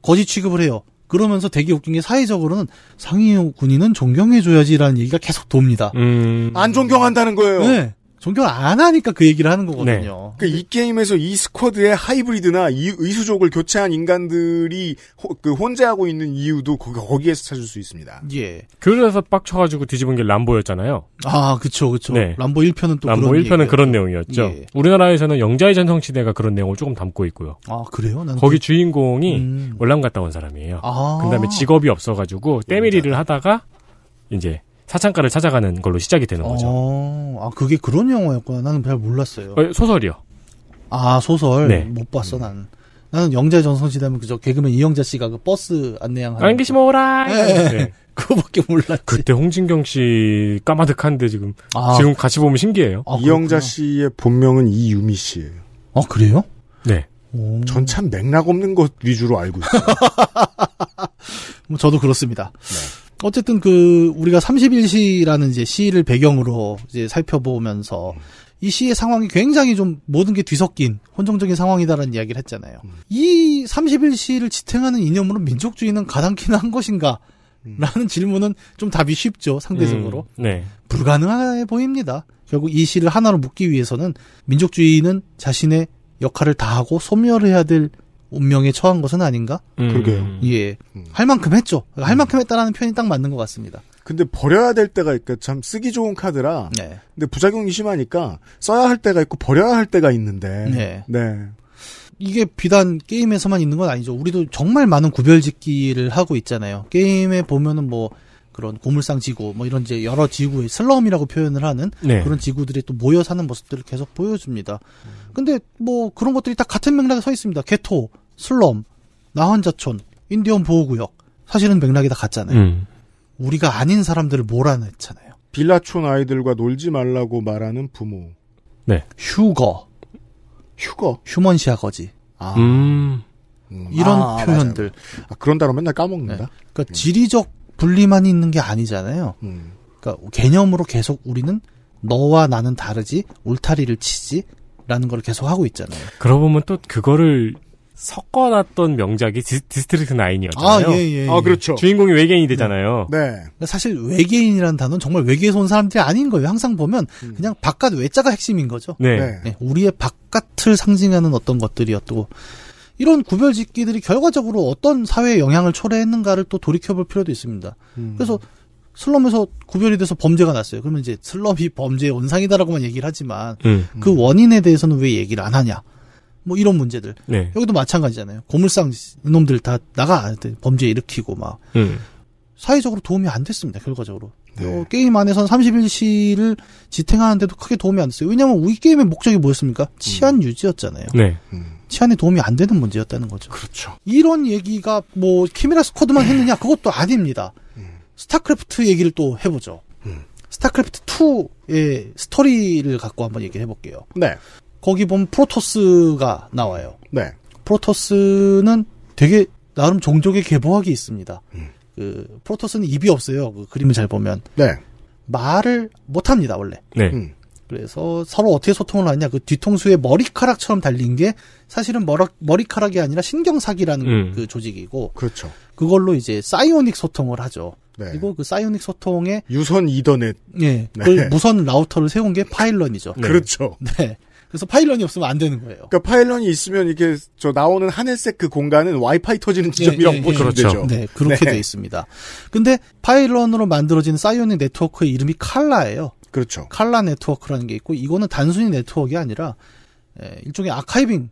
거짓 취급을 해요. 그러면서 되게 웃긴 게 사회적으로는 상위 군인은 존경해줘야지라는 얘기가 계속 돕니다. 음... 안 존경한다는 거예요. 네. 종결 안 하니까 그 얘기를 하는 거거든요. 네. 그이 그러니까 게임에서 이 스쿼드의 하이브리드나 이 의수족을 교체한 인간들이 호, 그 혼재하고 있는 이유도 거기, 에서 찾을 수 있습니다. 예. 그래서 빡쳐가지고 뒤집은 게 람보였잖아요. 아, 그쵸, 그쵸. 네. 람보 1편은 또 람보 그런 1편은 그런 내용이었죠. 예. 우리나라에서는 영자의 전성시대가 그런 내용을 조금 담고 있고요. 아, 그래요? 난 거기 그- 주인공이 음. 월남 갔다 온 사람이에요. 아. 그 다음에 직업이 없어가지고 떼밀이를 하다가 이제 사창가를 찾아가는 걸로 시작이 되는 거죠. 어, 아 그게 그런 영화였구나. 나는 잘 몰랐어요. 어, 소설이요. 아 소설 네. 못 봤어 난. 나는 영재 전성시대면 그저 개그맨 이영자 씨가 그 버스 안내양 하는 안기시모라 네. 네. 그거밖에 몰랐지. 그때 홍진경 씨 까마득한데 지금 아. 지금 같이 보면 신기해요. 아, 이영자 씨의 본명은 이유미 씨예요. 아 그래요? 네. 전 참 맥락 없는 것 위주로 알고 있어요. 뭐 저도 그렇습니다. 네. 어쨌든 그 우리가 31시라는 이제 시를 배경으로 이제 살펴보면서 이 시의 상황이 굉장히 좀 모든 게 뒤섞인 혼종적인 상황이다라는 이야기를 했잖아요. 음. 이 31시를 지탱하는 이념으로 민족주의는 가당키나 한 것인가? 음. 라는 질문은 좀 답이 쉽죠, 상대적으로. 음, 네. 불가능해 보입니다. 결국 이 시를 하나로 묶기 위해서는 민족주의는 자신의 역할을 다하고 소멸해야 될 운명에 처한 것은 아닌가? 음. 그러게요. 예. 음. 할 만큼 했죠. 할 만큼 했다라는 표현이 딱 맞는 것 같습니다. 근데 버려야 될 때가 있고 참 쓰기 좋은 카드라. 네. 근데 부작용이 심하니까 써야 할 때가 있고 버려야 할 때가 있는데. 네. 네. 이게 비단 게임에서만 있는 건 아니죠. 우리도 정말 많은 구별짓기를 하고 있잖아요. 게임에 보면은 뭐 그런 고물상 지구 뭐 이런 이제 여러 지구의 슬럼이라고 표현을 하는 네. 그런 지구들이 또 모여 사는 모습들을 계속 보여줍니다. 근데 뭐 그런 것들이 다 같은 맥락에 서 있습니다. 개토, 슬럼, 나환자촌, 인디언 보호구역 사실은 맥락이 다 같잖아요. 음. 우리가 아닌 사람들을 몰아냈잖아요. 빌라촌 아이들과 놀지 말라고 말하는 부모. 네. 휴거. 휴거. 휴먼시아 거지. 아. 음. 음. 이런 아, 표현들. 아, 그런다고 맨날 까먹는다. 네. 그러니까 음. 지리적 분리만 있는 게 아니잖아요. 음. 그러니까 개념으로 계속 우리는 너와 나는 다르지 울타리를 치지라는 걸 계속 하고 있잖아요. 그러고 보면 또 그거를 섞어놨던 명작이 디스, 디스트릭트 9이었잖아요. 아, 예, 예, 아, 예. 아, 그렇죠. 주인공이 외계인이 되잖아요. 음. 네. 네. 사실 외계인이라는 단어는 정말 외계에서 온 사람들이 아닌 거예요. 항상 보면 음. 그냥 바깥 외자가 핵심인 거죠. 네. 네. 네 우리의 바깥을 상징하는 어떤 것들이었고 이런 구별짓기들이 결과적으로 어떤 사회에 영향을 초래했는가를 또 돌이켜볼 필요도 있습니다. 음. 그래서 슬럼에서 구별이 돼서 범죄가 났어요. 그러면 이제 슬럼이 범죄의 원상이다라고만 얘기를 하지만 음. 그 원인에 대해서는 왜 얘기를 안 하냐? 뭐 이런 문제들. 네. 여기도 마찬가지잖아요. 고물상 놈들다 나가 범죄 일으키고 막 음. 사회적으로 도움이 안 됐습니다. 결과적으로. 네. 어, 게임 안에서는 31시를 지탱하는데도 크게 도움이 안 됐어요. 왜냐하면 우리 게임의 목적이 뭐였습니까? 치안 음. 유지였잖아요. 네. 음. 치안에 도움이 안 되는 문제였다는 거죠. 그렇죠. 이런 얘기가 뭐 키메라 스쿼드만 네. 했느냐 그것도 아닙니다. 음. 스타크래프트 얘기를 또 해보죠. 음. 스타크래프트 2의 스토리를 갖고 한번 얘기를 해볼게요. 네. 거기 보면 프로토스가 나와요. 네. 프로토스는 되게 나름 종족의 계보학이 있습니다. 음. 그 프로토스는 입이 없어요. 그 그림을 잘 보면. 네. 말을 못 합니다, 원래. 네. 음. 그래서 서로 어떻게 소통을 하냐 그 뒤통수에 머리카락처럼 달린 게 사실은 머락, 머리카락이 아니라 신경사기라는 음. 그 조직이고 그렇죠. 그걸로 이제 사이오닉 소통을 하죠. 네. 그리고 그 사이오닉 소통에 유선 이더넷 예, 네. 무선 라우터를 세운 게 파일런이죠. 그렇죠. 네. 그렇죠. 네. 그래서 파일런이 없으면 안 되는 거예요. 그러니까 파일런이 있으면 이게 저 나오는 하늘색 그 공간은 와이파이 터지는 예, 지점이라고 예, 예, 보시면 그렇죠. 되죠. 네, 그렇게 네. 돼 있습니다. 근데 파일런으로 만들어진 사이오닉 네트워크의 이름이 칼라예요. 그렇죠. 칼라 네트워크라는 게 있고 이거는 단순히 네트워크가 아니라 예, 일종의 아카이빙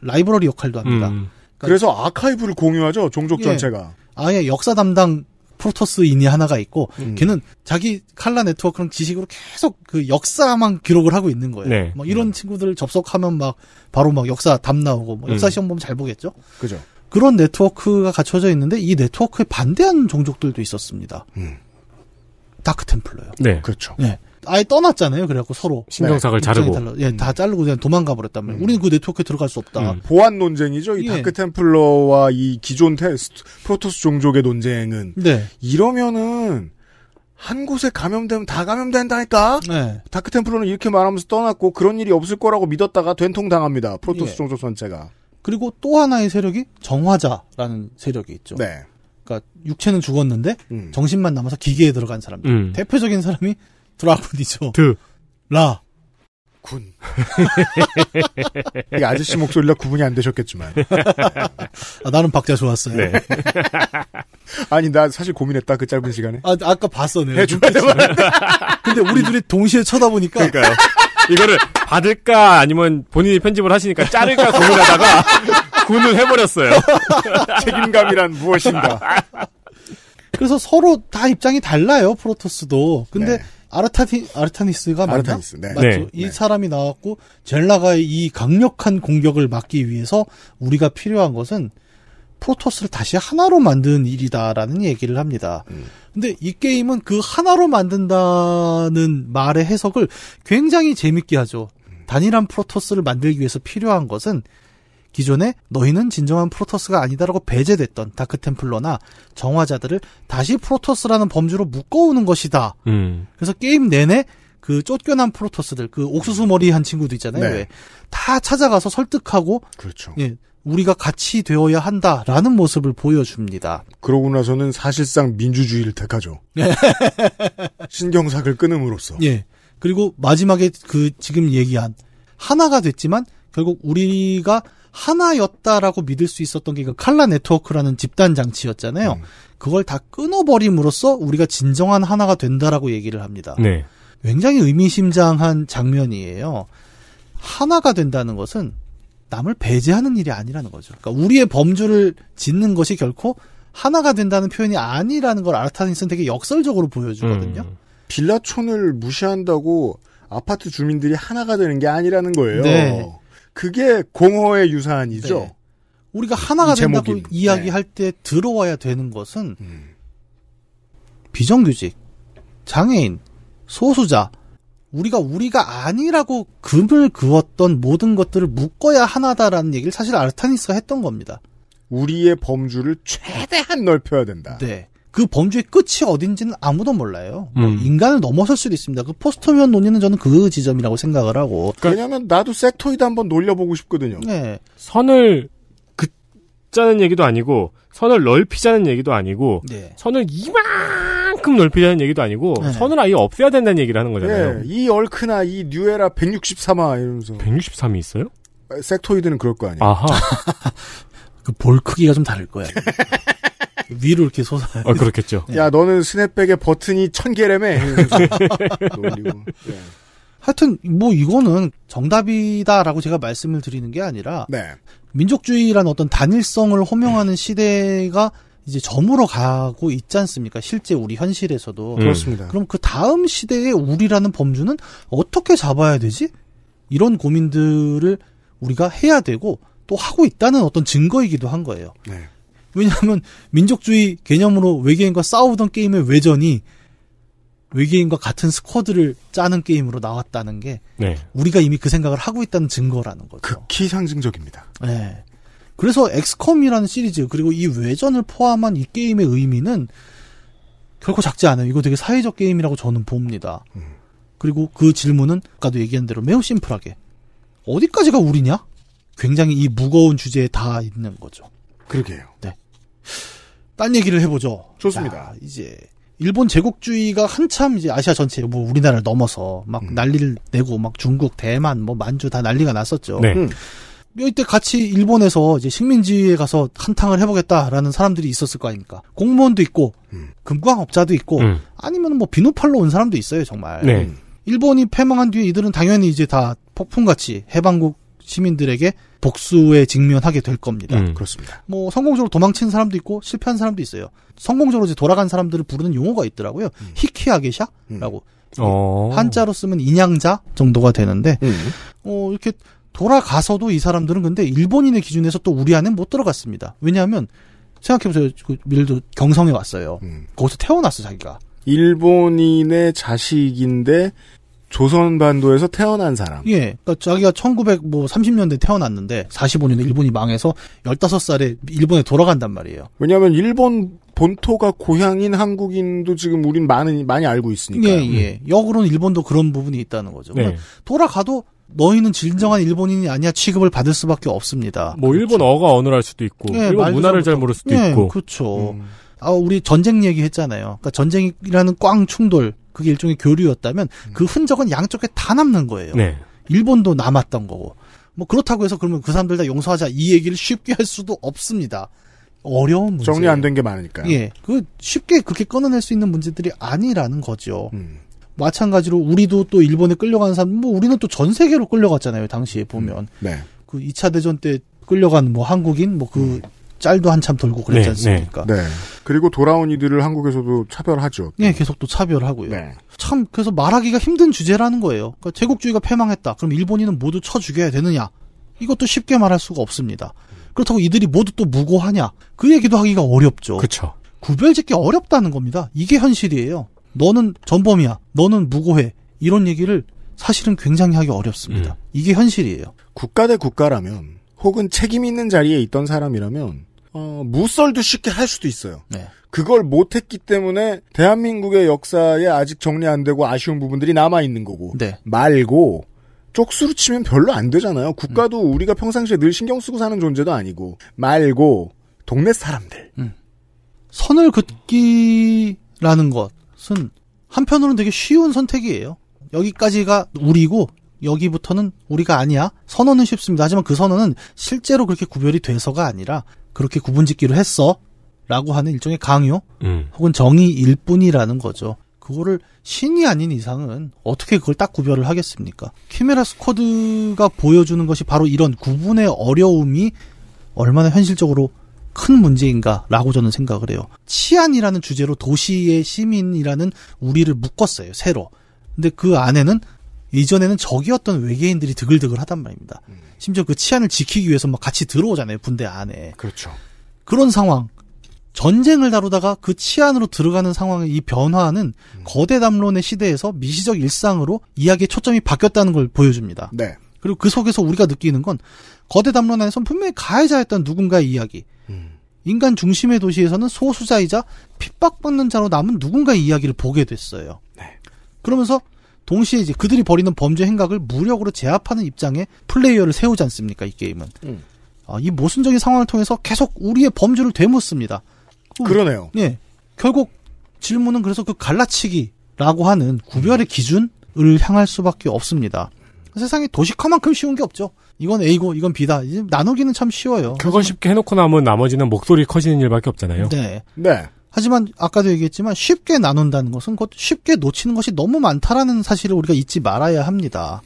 라이브러리 역할도 합니다. 음. 그러니까 그래서 아카이브를 공유하죠 종족 예. 전체가. 아예 역사 담당 프로토스인이 하나가 있고 음. 걔는 자기 칼라 네트워크랑 지식으로 계속 그 역사만 기록을 하고 있는 거예요. 네. 뭐 이런 음. 친구들 접속하면 막 바로 막 역사 담 나오고 뭐 역사 음. 시험 보면 잘 보겠죠. 그죠. 그런 네트워크가 갖춰져 있는데 이 네트워크에 반대하는 종족들도 있었습니다. 음. 다크 템플러요. 네, 예. 그렇죠. 네. 아예 떠났잖아요. 그래갖고 서로 신경삭을 네. 자르고 달라. 예, 음. 다 자르고 그냥 도망가 버렸단 말이에요. 음. 우리는 그 네트워크에 들어갈 수 없다. 음. 보안 논쟁이죠. 이 예. 다크 템플러와 이 기존 테스트 프로토스 종족의 논쟁은 네. 이러면은 한 곳에 감염되면 다 감염된다니까. 네. 다크 템플러는 이렇게 말하면서 떠났고 그런 일이 없을 거라고 믿었다가 된통 당합니다. 프로토스 예. 종족 전체가. 그리고 또 하나의 세력이 정화자라는 세력이 있죠. 네. 그러니까 육체는 죽었는데 음. 정신만 남아서 기계에 들어간 사람들. 음. 대표적인 사람이 드라군이죠. 드. 라. 군. 이 아저씨 목소리라 구분이 안 되셨겠지만. 아, 나는 박자 좋았어요. 네. 아니, 나 사실 고민했다, 그 짧은 시간에. 아, 아까 봤어, 내가. 해줘야 근데 우리 둘이 동시에 쳐다보니까. 그러니까요. 이거를 받을까, 아니면 본인이 편집을 하시니까 자를까 고민하다가 군을 해버렸어요. 책임감이란 무엇인가. 그래서 서로 다 입장이 달라요, 프로토스도. 근데 네. 아르타티 아르타니스가 아르타니스, 맞나? 네. 맞죠. 네. 이 네. 사람이 나왔고 젤라가이 강력한 공격을 막기 위해서 우리가 필요한 것은 프로토스를 다시 하나로 만드는 일이다라는 얘기를 합니다. 음. 근데 이 게임은 그 하나로 만든다는 말의 해석을 굉장히 재밌게 하죠. 단일한 프로토스를 만들기 위해서 필요한 것은 기존에 너희는 진정한 프로토스가 아니다라고 배제됐던 다크 템플러나 정화자들을 다시 프로토스라는 범주로 묶어오는 것이다. 음. 그래서 게임 내내 그 쫓겨난 프로토스들, 그 옥수수 머리 한 친구도 있잖아요. 네. 왜? 다 찾아가서 설득하고 그렇죠. 예, 우리가 같이 되어야 한다라는 모습을 보여줍니다. 그러고 나서는 사실상 민주주의를 택하죠. 신경삭을 끊음으로써. 예. 그리고 마지막에 그 지금 얘기한 하나가 됐지만 결국 우리가 하나였다라고 믿을 수 있었던 게 그 칼라 네트워크라는 집단 장치였잖아요. 음. 그걸 다 끊어버림으로써 우리가 진정한 하나가 된다라고 얘기를 합니다. 네. 굉장히 의미심장한 장면이에요. 하나가 된다는 것은 남을 배제하는 일이 아니라는 거죠. 그러니까 우리의 범주를 짓는 것이 결코 하나가 된다는 표현이 아니라는 걸알르타니스는 되게 역설적으로 보여주거든요. 음. 빌라촌을 무시한다고 아파트 주민들이 하나가 되는 게 아니라는 거예요. 네. 그게 공허의 유산이죠. 네. 우리가 하나가 된다고 제목임. 이야기할 네. 때 들어와야 되는 것은 음. 비정규직, 장애인, 소수자, 우리가 우리가 아니라고 금을 그었던 모든 것들을 묶어야 하나다라는 얘기를 사실 아르타니스가 했던 겁니다. 우리의 범주를 최대한 넓혀야 된다. 네. 그 범죄의 끝이 어딘지는 아무도 몰라요. 뭐 음. 뭐 인간을 넘어설 수도 있습니다. 그 포스터면 논의는 저는 그 지점이라고 생각을 하고. 그러니까 왜냐면 나도 섹토이드 한번 놀려보고 싶거든요. 네. 선을 긋자는 얘기도 아니고 선을 넓히자는 얘기도 아니고 네. 선을 이만큼 넓히자는 얘기도 아니고 네. 선을 아예 없애야 된다는 얘기를 하는 거잖아요. 네. 이 얼크나 이 뉴에라 163화 이러면서. 163이 있어요? 아, 섹토이드는 그럴 거 아니에요. 아하. 그 볼 크기가 좀 다를 거야. 위로 이렇게 솟아. 어, 아, 그렇겠죠. 야, 너는 스냅백에 버튼이 천 개라며. 예. 하여튼 뭐 이거는 정답이다라고 제가 말씀을 드리는 게 아니라 네. 민족주의라 어떤 단일성을 호명하는 시대가 이제 저물어 가고 있지 않습니까? 실제 우리 현실에서도 음. 그렇습니다. 그럼 그 다음 시대의 우리라는 범주는 어떻게 잡아야 되지? 이런 고민들을 우리가 해야 되고 또 하고 있다는 어떤 증거이기도 한 거예요. 네. 왜냐하면 민족주의 개념으로 외계인과 싸우던 게임의 외전이 외계인과 같은 스쿼드를 짜는 게임으로 나왔다는 게 네. 우리가 이미 그 생각을 하고 있다는 증거라는 거죠. 극히 상징적입니다. 네. 그래서 엑스컴이라는 시리즈 그리고 이 외전을 포함한 이 게임의 의미는 결코 작지 않아요. 이거 되게 사회적 게임이라고 저는 봅니다. 음. 그리고 그 질문은 아까도 얘기한 대로 매우 심플하게 어디까지가 우리냐? 굉장히 이 무거운 주제에 다 있는 거죠. 그러게요. 네. 딴 얘기를 해보죠. 좋습니다. 자, 이제 일본 제국주의가 한참 이제 아시아 전체 뭐 우리나라를 넘어서 막 음. 난리를 내고 막 중국, 대만, 뭐 만주 다 난리가 났었죠. 네. 음. 뭐 이때 같이 일본에서 이제 식민지에 가서 한탕을 해보겠다라는 사람들이 있었을 거 아닙니까? 공무원도 있고 음. 금광업자도 있고 음. 아니면 뭐 비누팔로 온 사람도 있어요 정말. 네. 일본이 패망한 뒤에 이들은 당연히 이제 다 폭풍같이 해방국 시민들에게 복수에 직면하게 될 겁니다. 음. 그렇습니다. 뭐 성공적으로 도망친 사람도 있고 실패한 사람도 있어요. 성공적으로 이제 돌아간 사람들을 부르는 용어가 있더라고요. 음. 히키아게샤라고 음. 어. 한자로 쓰면 인양자 정도가 되는데 음. 어 이렇게 돌아가서도 이 사람들은 근데 일본인의 기준에서 또 우리 안에 못 들어갔습니다. 왜냐하면 생각해보세요. 그 예를 들어 경성에 왔어요. 음. 거기서 태어났어 자기가. 일본인의 자식인데 조선반도에서 태어난 사람. 예. 그러니까 자기가 1930년대 뭐 태어났는데 45년에 일본이 망해서 15살에 일본에 돌아간단 말이에요. 왜냐하면 일본 본토가 고향인 한국인도 지금 우린 많은 많이 알고 있으니까. 예, 예. 역으로는 일본도 그런 부분이 있다는 거죠. 그러니까 네. 돌아가도 너희는 진정한 일본인이 아니야 취급을 받을 수밖에 없습니다. 뭐 그렇죠. 일본 어가 언어랄 수도 있고 예, 일본 문화를 잘 모를 수도 예, 있고. 그렇죠. 음. 아, 우리 전쟁 얘기했잖아요. 그러니까 전쟁이라는 꽝 충돌 그게 일종의 교류였다면 음. 그 흔적은 양쪽에 다 남는 거예요. 네. 일본도 남았던 거고. 뭐 그렇다고 해서 그러면 그 사람들 다 용서하자 이 얘기를 쉽게 할 수도 없습니다. 어려운 문제. 정리 안 된 게 많으니까. 예. 그 쉽게 그렇게 끊어낼 수 있는 문제들이 아니라는 거죠. 음. 마찬가지로 우리도 또 일본에 끌려가는 사람, 뭐 우리는 또 전 세계로 끌려갔잖아요. 당시에 보면. 음. 네. 그 2차 대전 때 끌려간 뭐 한국인 뭐그 음. 짤도 한참 돌고 그랬지 네, 네. 않습니까? 네, 네. 그리고 돌아온 이들을 한국에서도 차별하죠. 네, 계속 또 차별하고요. 네. 참 그래서 말하기가 힘든 주제라는 거예요. 그러니까 제국주의가 패망했다. 그럼 일본인은 모두 쳐 죽여야 되느냐? 이것도 쉽게 말할 수가 없습니다. 그렇다고 이들이 모두 또 무고하냐? 그 얘기도 하기가 어렵죠. 그렇죠. 구별짓기 어렵다는 겁니다. 이게 현실이에요. 너는 전범이야. 너는 무고해. 이런 얘기를 사실은 굉장히 하기 어렵습니다. 음. 이게 현실이에요. 국가 대 국가라면 혹은 책임 있는 자리에 있던 사람이라면 어, 무설도 쉽게 할 수도 있어요. 네. 그걸 못했기 때문에 대한민국의 역사에 아직 정리 안 되고 아쉬운 부분들이 남아 있는 거고 네. 말고 쪽수로 치면 별로 안 되잖아요. 국가도 음. 우리가 평상시에 늘 신경 쓰고 사는 존재도 아니고 말고 동네 사람들. 음. 선을 긋기라는 것은 한편으로는 되게 쉬운 선택이에요. 여기까지가 우리고 여기부터는 우리가 아니야. 선언은 쉽습니다. 하지만 그 선언은 실제로 그렇게 구별이 돼서가 아니라 그렇게 구분짓기로 했어. 라고 하는 일종의 강요 음. 혹은 정의일 뿐이라는 거죠. 그거를 신이 아닌 이상은 어떻게 그걸 딱 구별을 하겠습니까? 키메라 스쿼드가 보여주는 것이 바로 이런 구분의 어려움이 얼마나 현실적으로 큰 문제인가라고 저는 생각을 해요. 치안이라는 주제로 도시의 시민이라는 우리를 묶었어요, 새로. 근데 그 안에는 이전에는 적이었던 외계인들이 드글드글 하단 말입니다. 음. 심지어 그 치안을 지키기 위해서 막 같이 들어오잖아요. 군대 안에. 그렇죠. 그런 상황. 전쟁을 다루다가 그 치안으로 들어가는 상황의 이 변화는 음. 거대 담론의 시대에서 미시적 일상으로 이야기의 초점이 바뀌었다는 걸 보여줍니다. 네. 그리고 그 속에서 우리가 느끼는 건 거대 담론 안에선 분명히 가해자였던 누군가의 이야기. 음. 인간 중심의 도시에서는 소수자이자 핍박받는 자로 남은 누군가의 이야기를 보게 됐어요. 네. 그러면서 동시에 이제 그들이 벌이는 범죄 행각을 무력으로 제압하는 입장에 플레이어를 세우지 않습니까 이 게임은 음. 아, 이 모순적인 상황을 통해서 계속 우리의 범죄를 되묻습니다. 그 그러네요. 예, 결국 질문은 그래서 그 갈라치기라고 하는 구별의 기준을 향할 수밖에 없습니다. 세상에 도시커만큼 쉬운 게 없죠. 이건 A고 이건 B다. 이제 나누기는 참 쉬워요. 그건 쉽게 해놓고 나면 나머지는 목소리 커지는 일밖에 없잖아요. 네. 네. 하지만 아까도 얘기했지만 쉽게 나눈다는 것은 곧 쉽게 놓치는 것이 너무 많다라는 사실을 우리가 잊지 말아야 합니다.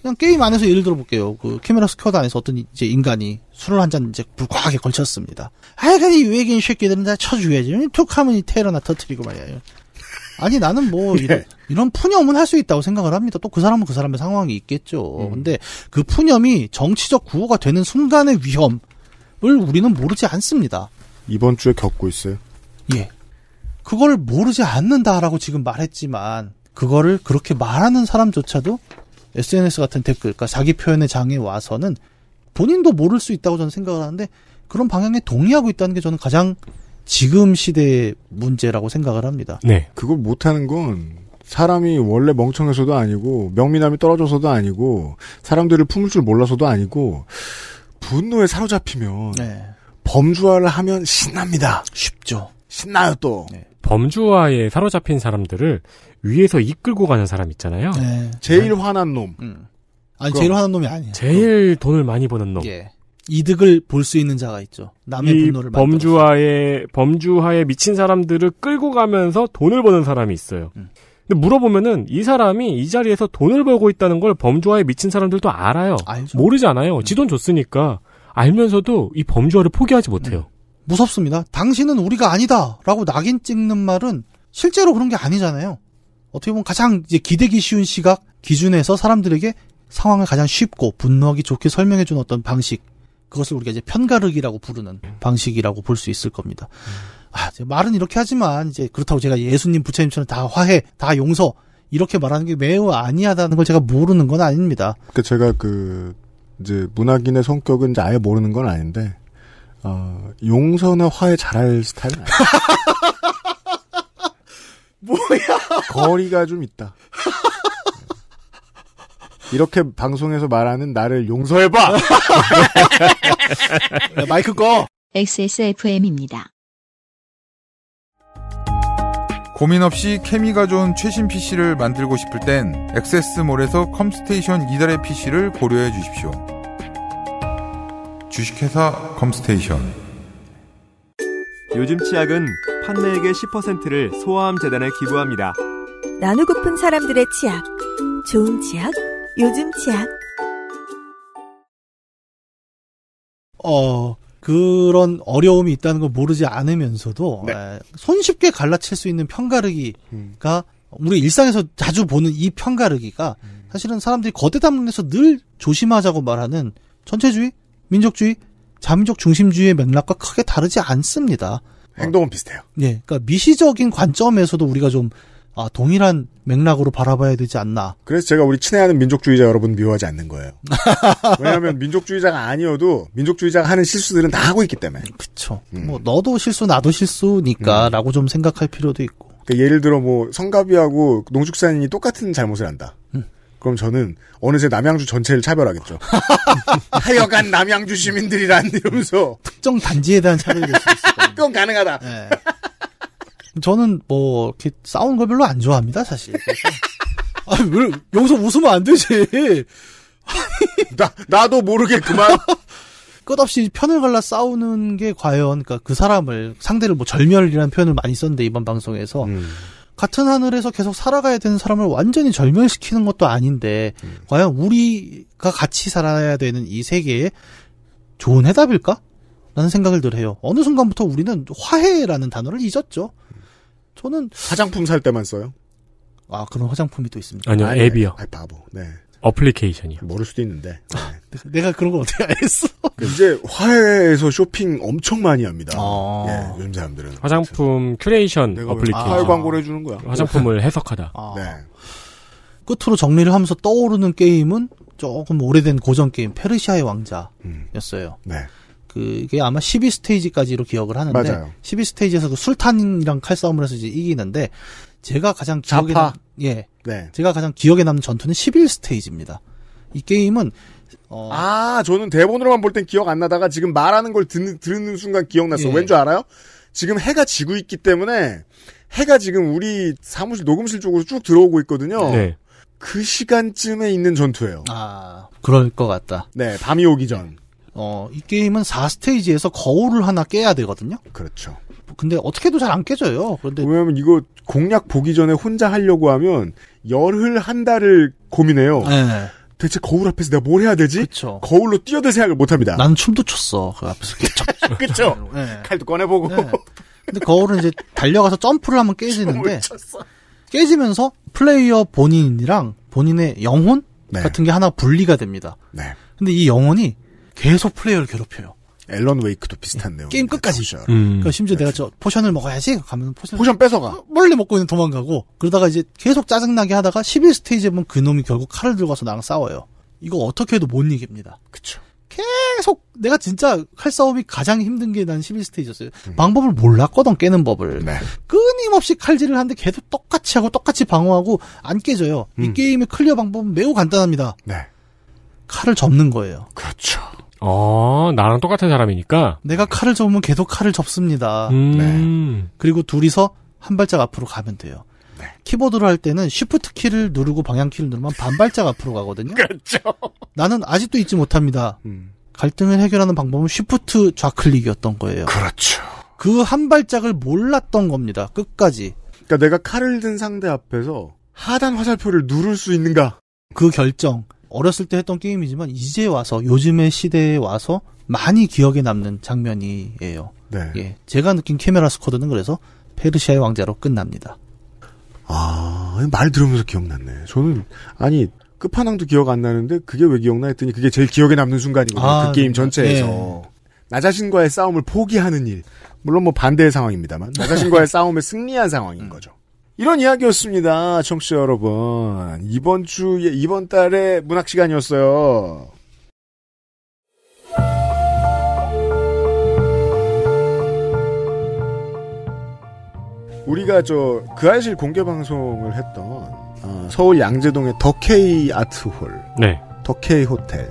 그냥 게임 안에서 예를 들어 볼게요. 그 캐메라 스쿼드 안에서 어떤 이제 인간이 술을 한 잔 이제 불과하게 걸쳤습니다. 아이 그냥 이 외계인 새끼들은 다 쳐주겠지. 툭 하면 이 테러나 터트리고 말이에요. 아니 나는 뭐 예. 이런, 이런 푸념은 할 수 있다고 생각을 합니다. 또 그 사람은 그 사람의 상황이 있겠죠. 음. 근데 그 푸념이 정치적 구호가 되는 순간의 위험을 우리는 모르지 않습니다. 이번 주에 겪고 있어요. 예. 그걸 모르지 않는다라고 지금 말했지만 그거를 그렇게 말하는 사람조차도 SNS 같은 댓글, 그러니까 자기 표현의 장에 와서는 본인도 모를 수 있다고 저는 생각을 하는데 그런 방향에 동의하고 있다는 게 저는 가장 지금 시대의 문제라고 생각을 합니다. 네. 그걸 못하는 건 사람이 원래 멍청해서도 아니고 명민함이 떨어져서도 아니고 사람들을 품을 줄 몰라서도 아니고 분노에 사로잡히면 네. 범주화를 하면 신납니다. 쉽죠. 신나요 또. 네. 범주화에 사로잡힌 사람들을 위에서 이끌고 가는 사람 있잖아요. 네. 제일 화난 놈. 음. 음. 아니 제일 화난 놈이 아니에요. 제일 그럼. 돈을 많이 버는 놈. 예. 이득을 볼 수 있는 자가 있죠. 남의 분노를 범주화에 범주화에 미친 사람들을 끌고 가면서 돈을 버는 사람이 있어요. 음. 근데 물어보면은 이 사람이 이 자리에서 돈을 벌고 있다는 걸 범주화에 미친 사람들도 알아요. 알죠. 모르잖아요 음. 지돈 줬으니까 알면서도 이 범주화를 포기하지 못해요. 무섭습니다. 당신은 우리가 아니다! 라고 낙인 찍는 말은 실제로 그런 게 아니잖아요. 어떻게 보면 가장 이제 기대기 쉬운 시각 기준에서 사람들에게 상황을 가장 쉽고 분노하기 좋게 설명해 준 어떤 방식. 그것을 우리가 이제 편가르기라고 부르는 방식이라고 볼 수 있을 겁니다. 아, 말은 이렇게 하지만 이제 그렇다고 제가 예수님 부처님처럼 다 화해, 다 용서 이렇게 말하는 게 매우 아니하다는 걸 제가 모르는 건 아닙니다. 그 제가 그 이제 문학인의 성격은 이제 아예 모르는 건 아닌데 어, 용서나 화해 잘할 스타일 뭐야? 거리가 좀 있다. 이렇게 방송에서 말하는 나를 용서해봐! 마이크 꺼! XSFM입니다. 고민 없이 케미가 좋은 최신 PC를 만들고 싶을 땐 x s 스몰에서 컴스테이션 이달의 PC를 고려해 주십시오. 주식회사 컴스테이션 요즘 치약은 판매액의 10%를 소아암 재단에 기부합니다. 나누고픈 사람들의 치약. 좋은 치약, 요즘 치약. 어, 그런 어려움이 있다는 걸 모르지 않으면서도 네. 손쉽게 갈라칠 수 있는 편가르기가 음. 우리 일상에서 자주 보는 이 편가르기가 음. 사실은 사람들이 거대 담론에서 늘 조심하자고 말하는 전체주의 민족주의, 자민족 중심주의의 맥락과 크게 다르지 않습니다. 행동은 비슷해요. 예. 그니까 미시적인 관점에서도 우리가 좀 아, 동일한 맥락으로 바라봐야 되지 않나. 그래서 제가 우리 친애하는 민족주의자 여러분 미워하지 않는 거예요. 왜냐하면 민족주의자가 아니어도 민족주의자가 하는 실수들은 다 하고 있기 때문에. 그렇 음. 뭐 너도 실수 나도 실수니까라고 음. 좀 생각할 필요도 있고. 그러니까 예를 들어 뭐 성가비하고 농축산인이 똑같은 잘못을 한다. 음. 그럼 저는 어느새 남양주 전체를 차별하겠죠. 하여간 남양주 시민들이란 이러면서 특정 단지에 대한 차별이 될 수 있어요. 그건 가능하다. 네. 저는 뭐 이렇게 싸우는 걸 별로 안 좋아합니다, 사실. 아, 왜 여기서 웃으면 안 되지. 나 나도 모르게 그만 끝없이 편을 갈라 싸우는 게 과연 그러니까 그 사람을 상대를 뭐 절멸이라는 표현을 많이 썼는데 이번 방송에서 음. 같은 하늘에서 계속 살아가야 되는 사람을 완전히 절멸시키는 것도 아닌데 음. 과연 우리가 같이 살아야 되는 이 세계에 좋은 해답일까? 라는 생각을 들 해요. 어느 순간부터 우리는 화해라는 단어를 잊었죠. 저는 화장품 살 때만 써요. 아 그런 화장품이 또 있습니다. 아니요 앱이요. 아, 바보. 네. 어플리케이션이요. 모를 수도 있는데. 네. 내가 그런 거 어떻게 알겠어? 그 이제 화해에서 쇼핑 엄청 많이 합니다. 아~ 예, 요즘 사람들은. 화장품 큐레이션 어플리케이션. 화해 광고를 해주는 거야. 화장품을 해석하다. 아~ 네. 끝으로 정리를 하면서 떠오르는 게임은 조금 오래된 고전 게임 페르시아의 왕자였어요. 음. 네. 그게 아마 12스테이지까지로 기억을 하는데 맞아요. 12스테이지에서 그 술탄이랑 칼싸움을 해서 이제 이기는데 제가 가장 기억에 남, 예. 네. 제가 가장 기억에 남는 전투는 11 스테이지입니다. 이 게임은 어... 아, 저는 대본으로만 볼 땐 기억 안 나다가 지금 말하는 걸 듣는, 듣는 순간 기억났어. 예. 왠줄 알아요? 지금 해가 지고 있기 때문에 해가 지금 우리 사무실 녹음실 쪽으로 쭉 들어오고 있거든요. 네. 그 시간쯤에 있는 전투예요. 아, 그럴 것 같다. 네, 밤이 오기 전. 어, 이 게임은 4스테이지에서 거울을 하나 깨야 되거든요. 그렇죠. 근데 어떻게도 잘 안 깨져요. 그런데 왜냐면 하 이거 공략 보기 전에 혼자 하려고 하면 열흘 한 달을 고민해요. 네. 대체 거울 앞에서 내가 뭘 해야 되지? 그쵸. 거울로 뛰어들 생각을 못 합니다. 나는 춤도 췄어. 그 앞에서. 그쵸. 네. 칼도 꺼내보고. 네. 근데 거울은 이제 달려가서 점프를 하면 깨지는데 깨지면서 플레이어 본인이랑 본인의 영혼 네. 같은 게 하나 분리가 됩니다. 네. 근데 이 영혼이 계속 플레이어를 괴롭혀요. 앨런 웨이크도 비슷한 내용. 게임 끝까지. 포션. 음. 그러니까 심지어 그렇지. 내가 그렇죠. 저 포션을 먹어야지. 가면 포션. 포션 뺏어가. 멀리 먹고 있는 도망가고 그러다가 이제 계속 짜증나게 하다가 11 스테이지에 보면 그 놈이 결국 칼을 들고 와서 나랑 싸워요. 이거 어떻게 해도 못 이깁니다. 그쵸. 계속 내가 진짜 칼 싸움이 가장 힘든 게 난 11스테이지였어요. 음. 방법을 몰랐거든 깨는 법을. 네. 끊임없이 칼질을 하는데 계속 똑같이 하고 똑같이 방어하고 안 깨져요. 음. 이 게임의 클리어 방법은 매우 간단합니다. 네. 칼을 접는 거예요. 그렇죠. 어, 나랑 똑같은 사람이니까. 내가 칼을 접으면 계속 칼을 접습니다. 음. 네. 그리고 둘이서 한 발짝 앞으로 가면 돼요. 네. 키보드로 할 때는 쉬프트 키를 누르고 방향 키를 누르면 반발짝 앞으로 가거든요. 그렇죠. 나는 아직도 잊지 못합니다. 음. 갈등을 해결하는 방법은 쉬프트 좌클릭이었던 거예요. 그렇죠. 그 한 발짝을 몰랐던 겁니다. 끝까지. 그러니까 내가 칼을 든 상대 앞에서 하단 화살표를 누를 수 있는가? 그 결정. 어렸을 때 했던 게임이지만 이제 와서 요즘의 시대에 와서 많이 기억에 남는 장면이에요. 네. 예, 제가 느낀 캐메라 스쿼드는 그래서 페르시아의 왕자로 끝납니다. 아, 말 들으면서 기억났네. 저는 아니 끝판왕도 기억 안 나는데 그게 왜 기억나 했더니 그게 제일 기억에 남는 순간이거든요. 아, 그 네. 게임 전체에서. 네. 나 자신과의 싸움을 포기하는 일. 물론 뭐 반대의 상황입니다만 나 자신과의 싸움에 승리한 상황인 거죠. 이런 이야기였습니다. 청취자 여러분. 이번 주에, 이번 달에 문학 시간이었어요. 우리가 저, 그 아실 공개 방송을 했던, 어, 서울 양재동의 더케이 아트홀. 네. 더케이 호텔.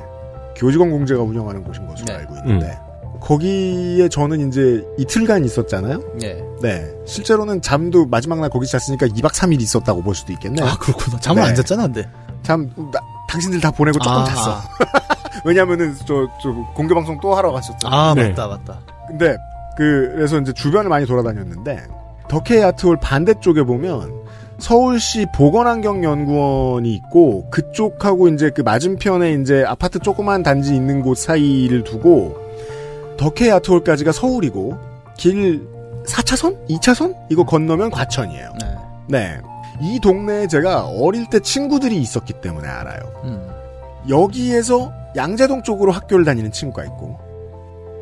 교직원 공제가 운영하는 곳인 것으로 네. 알고 있는데, 음. 거기에 저는 이제 이틀간 있었잖아요. 네. 네. 실제로는 잠도 마지막 날 거기 잤으니까 2박 3일 있었다고 볼 수도 있겠네. 아, 그렇구나. 잠을 네. 안 잤잖아, 근데. 잠, 나, 당신들 다 보내고 조금 아, 잤어. 아. 왜냐면은 저, 저 공개 방송 또 하러 가셨잖아요. 아, 네. 맞다, 맞다. 근데 그, 그래서 이제 주변을 많이 돌아다녔는데 덕해 아트홀 반대쪽에 보면 서울시 보건환경연구원이 있고 그쪽하고 이제 그 맞은편에 이제 아파트 조그만 단지 있는 곳 사이를 두고 덕해 야트홀까지가 서울이고 길 4차선? 2차선? 이거 건너면 과천이에요. 네. 네. 이 동네에 제가 어릴 때 친구들이 있었기 때문에 알아요. 음. 여기에서 양재동 쪽으로 학교를 다니는 친구가 있고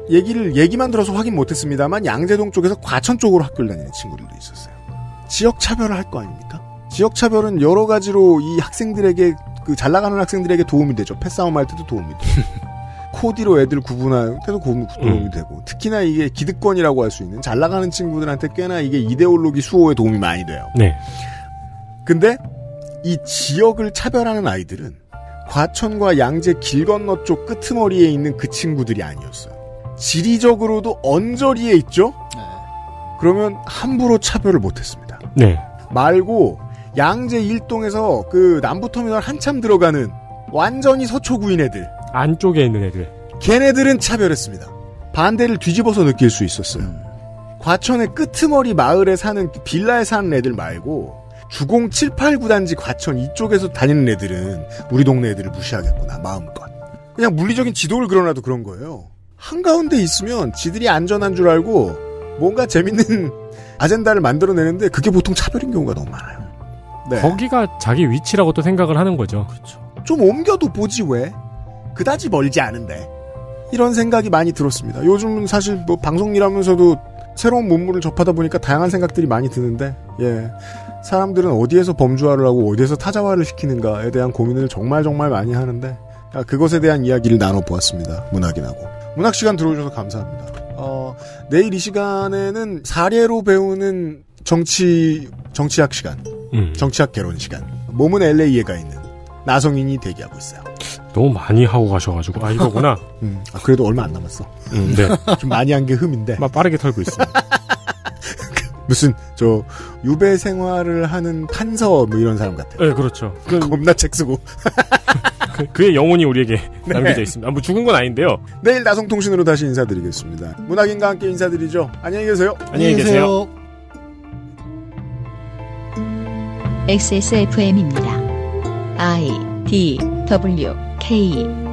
얘기를 얘기만 들어서 확인 못했습니다만 양재동 쪽에서 과천 쪽으로 학교를 다니는 친구들도 있었어요. 지역 차별을 할 거 아닙니까? 지역 차별은 여러 가지로 이 학생들에게 그 잘 나가는 학생들에게 도움이 되죠. 패싸움 할 때도 도움이 돼요. 코디로 애들 구분할 하 때도 구분이 음. 되고 특히나 이게 기득권이라고 할 수 있는 잘 나가는 친구들한테 꽤나 이게 이데올로기 수호에 도움이 많이 돼요. 네. 근데 이 지역을 차별하는 아이들은 과천과 양재 길 건너 쪽 끄트머리에 있는 그 친구들이 아니었어요. 지리적으로도 언저리에 있죠? 네. 그러면 함부로 차별을 못했습니다. 네. 말고 양재 일동에서 그 남부터미널 한참 들어가는 완전히 서초구인 애들. 안쪽에 있는 애들. 걔네들은 차별했습니다. 반대를 뒤집어서 느낄 수 있었어요. 음. 과천의 끄트머리 마을에 사는 빌라에 사는 애들 말고 주공 7, 8, 9단지 과천 이쪽에서 다니는 애들은 우리 동네 애들을 무시하겠구나 마음껏. 그냥 물리적인 지도를 그려놔도 그런 거예요. 한가운데 있으면 지들이 안전한 줄 알고 뭔가 재밌는 아젠다를 만들어내는데 그게 보통 차별인 경우가 너무 많아요. 네. 거기가 자기 위치라고 또 생각을 하는 거죠. 그렇죠. 좀 옮겨도 보지 왜? 그다지 멀지 않은데 이런 생각이 많이 들었습니다. 요즘은 사실 뭐 방송 일하면서도 새로운 문물을 접하다 보니까 다양한 생각들이 많이 드는데 예 사람들은 어디에서 범주화를 하고 어디에서 타자화를 시키는가에 대한 고민을 정말 정말 많이 하는데 아, 그것에 대한 이야기를 나눠보았습니다. 문학이하고 문학 시간 들어주셔서 감사합니다. 어, 내일 이 시간에는 사례로 배우는 정치 정치학 시간, 음. 정치학 개론 시간. 몸은 LA에 가 있는 나성인이 대기하고 있어요. 너무 많이 하고 가셔가지고 아 이거구나. 음, 아, 그래도 얼마 안 남았어. 음, 네. 좀 많이 한 게 흠인데. 막 빠르게 털고 있어. 무슨 저 유배 생활을 하는 판서 뭐 이런 사람 같아요. 네, 그렇죠. 그, 겁나 책 쓰고. 그, 의 영혼이 우리에게 네. 남겨져 있습니다. 아, 뭐 죽은 건 아닌데요. 내일 나성통신으로 다시 인사드리겠습니다. 문학인과 함께 인사드리죠. 안녕히 계세요. 안녕히 계세요. XSFM입니다. I D W K。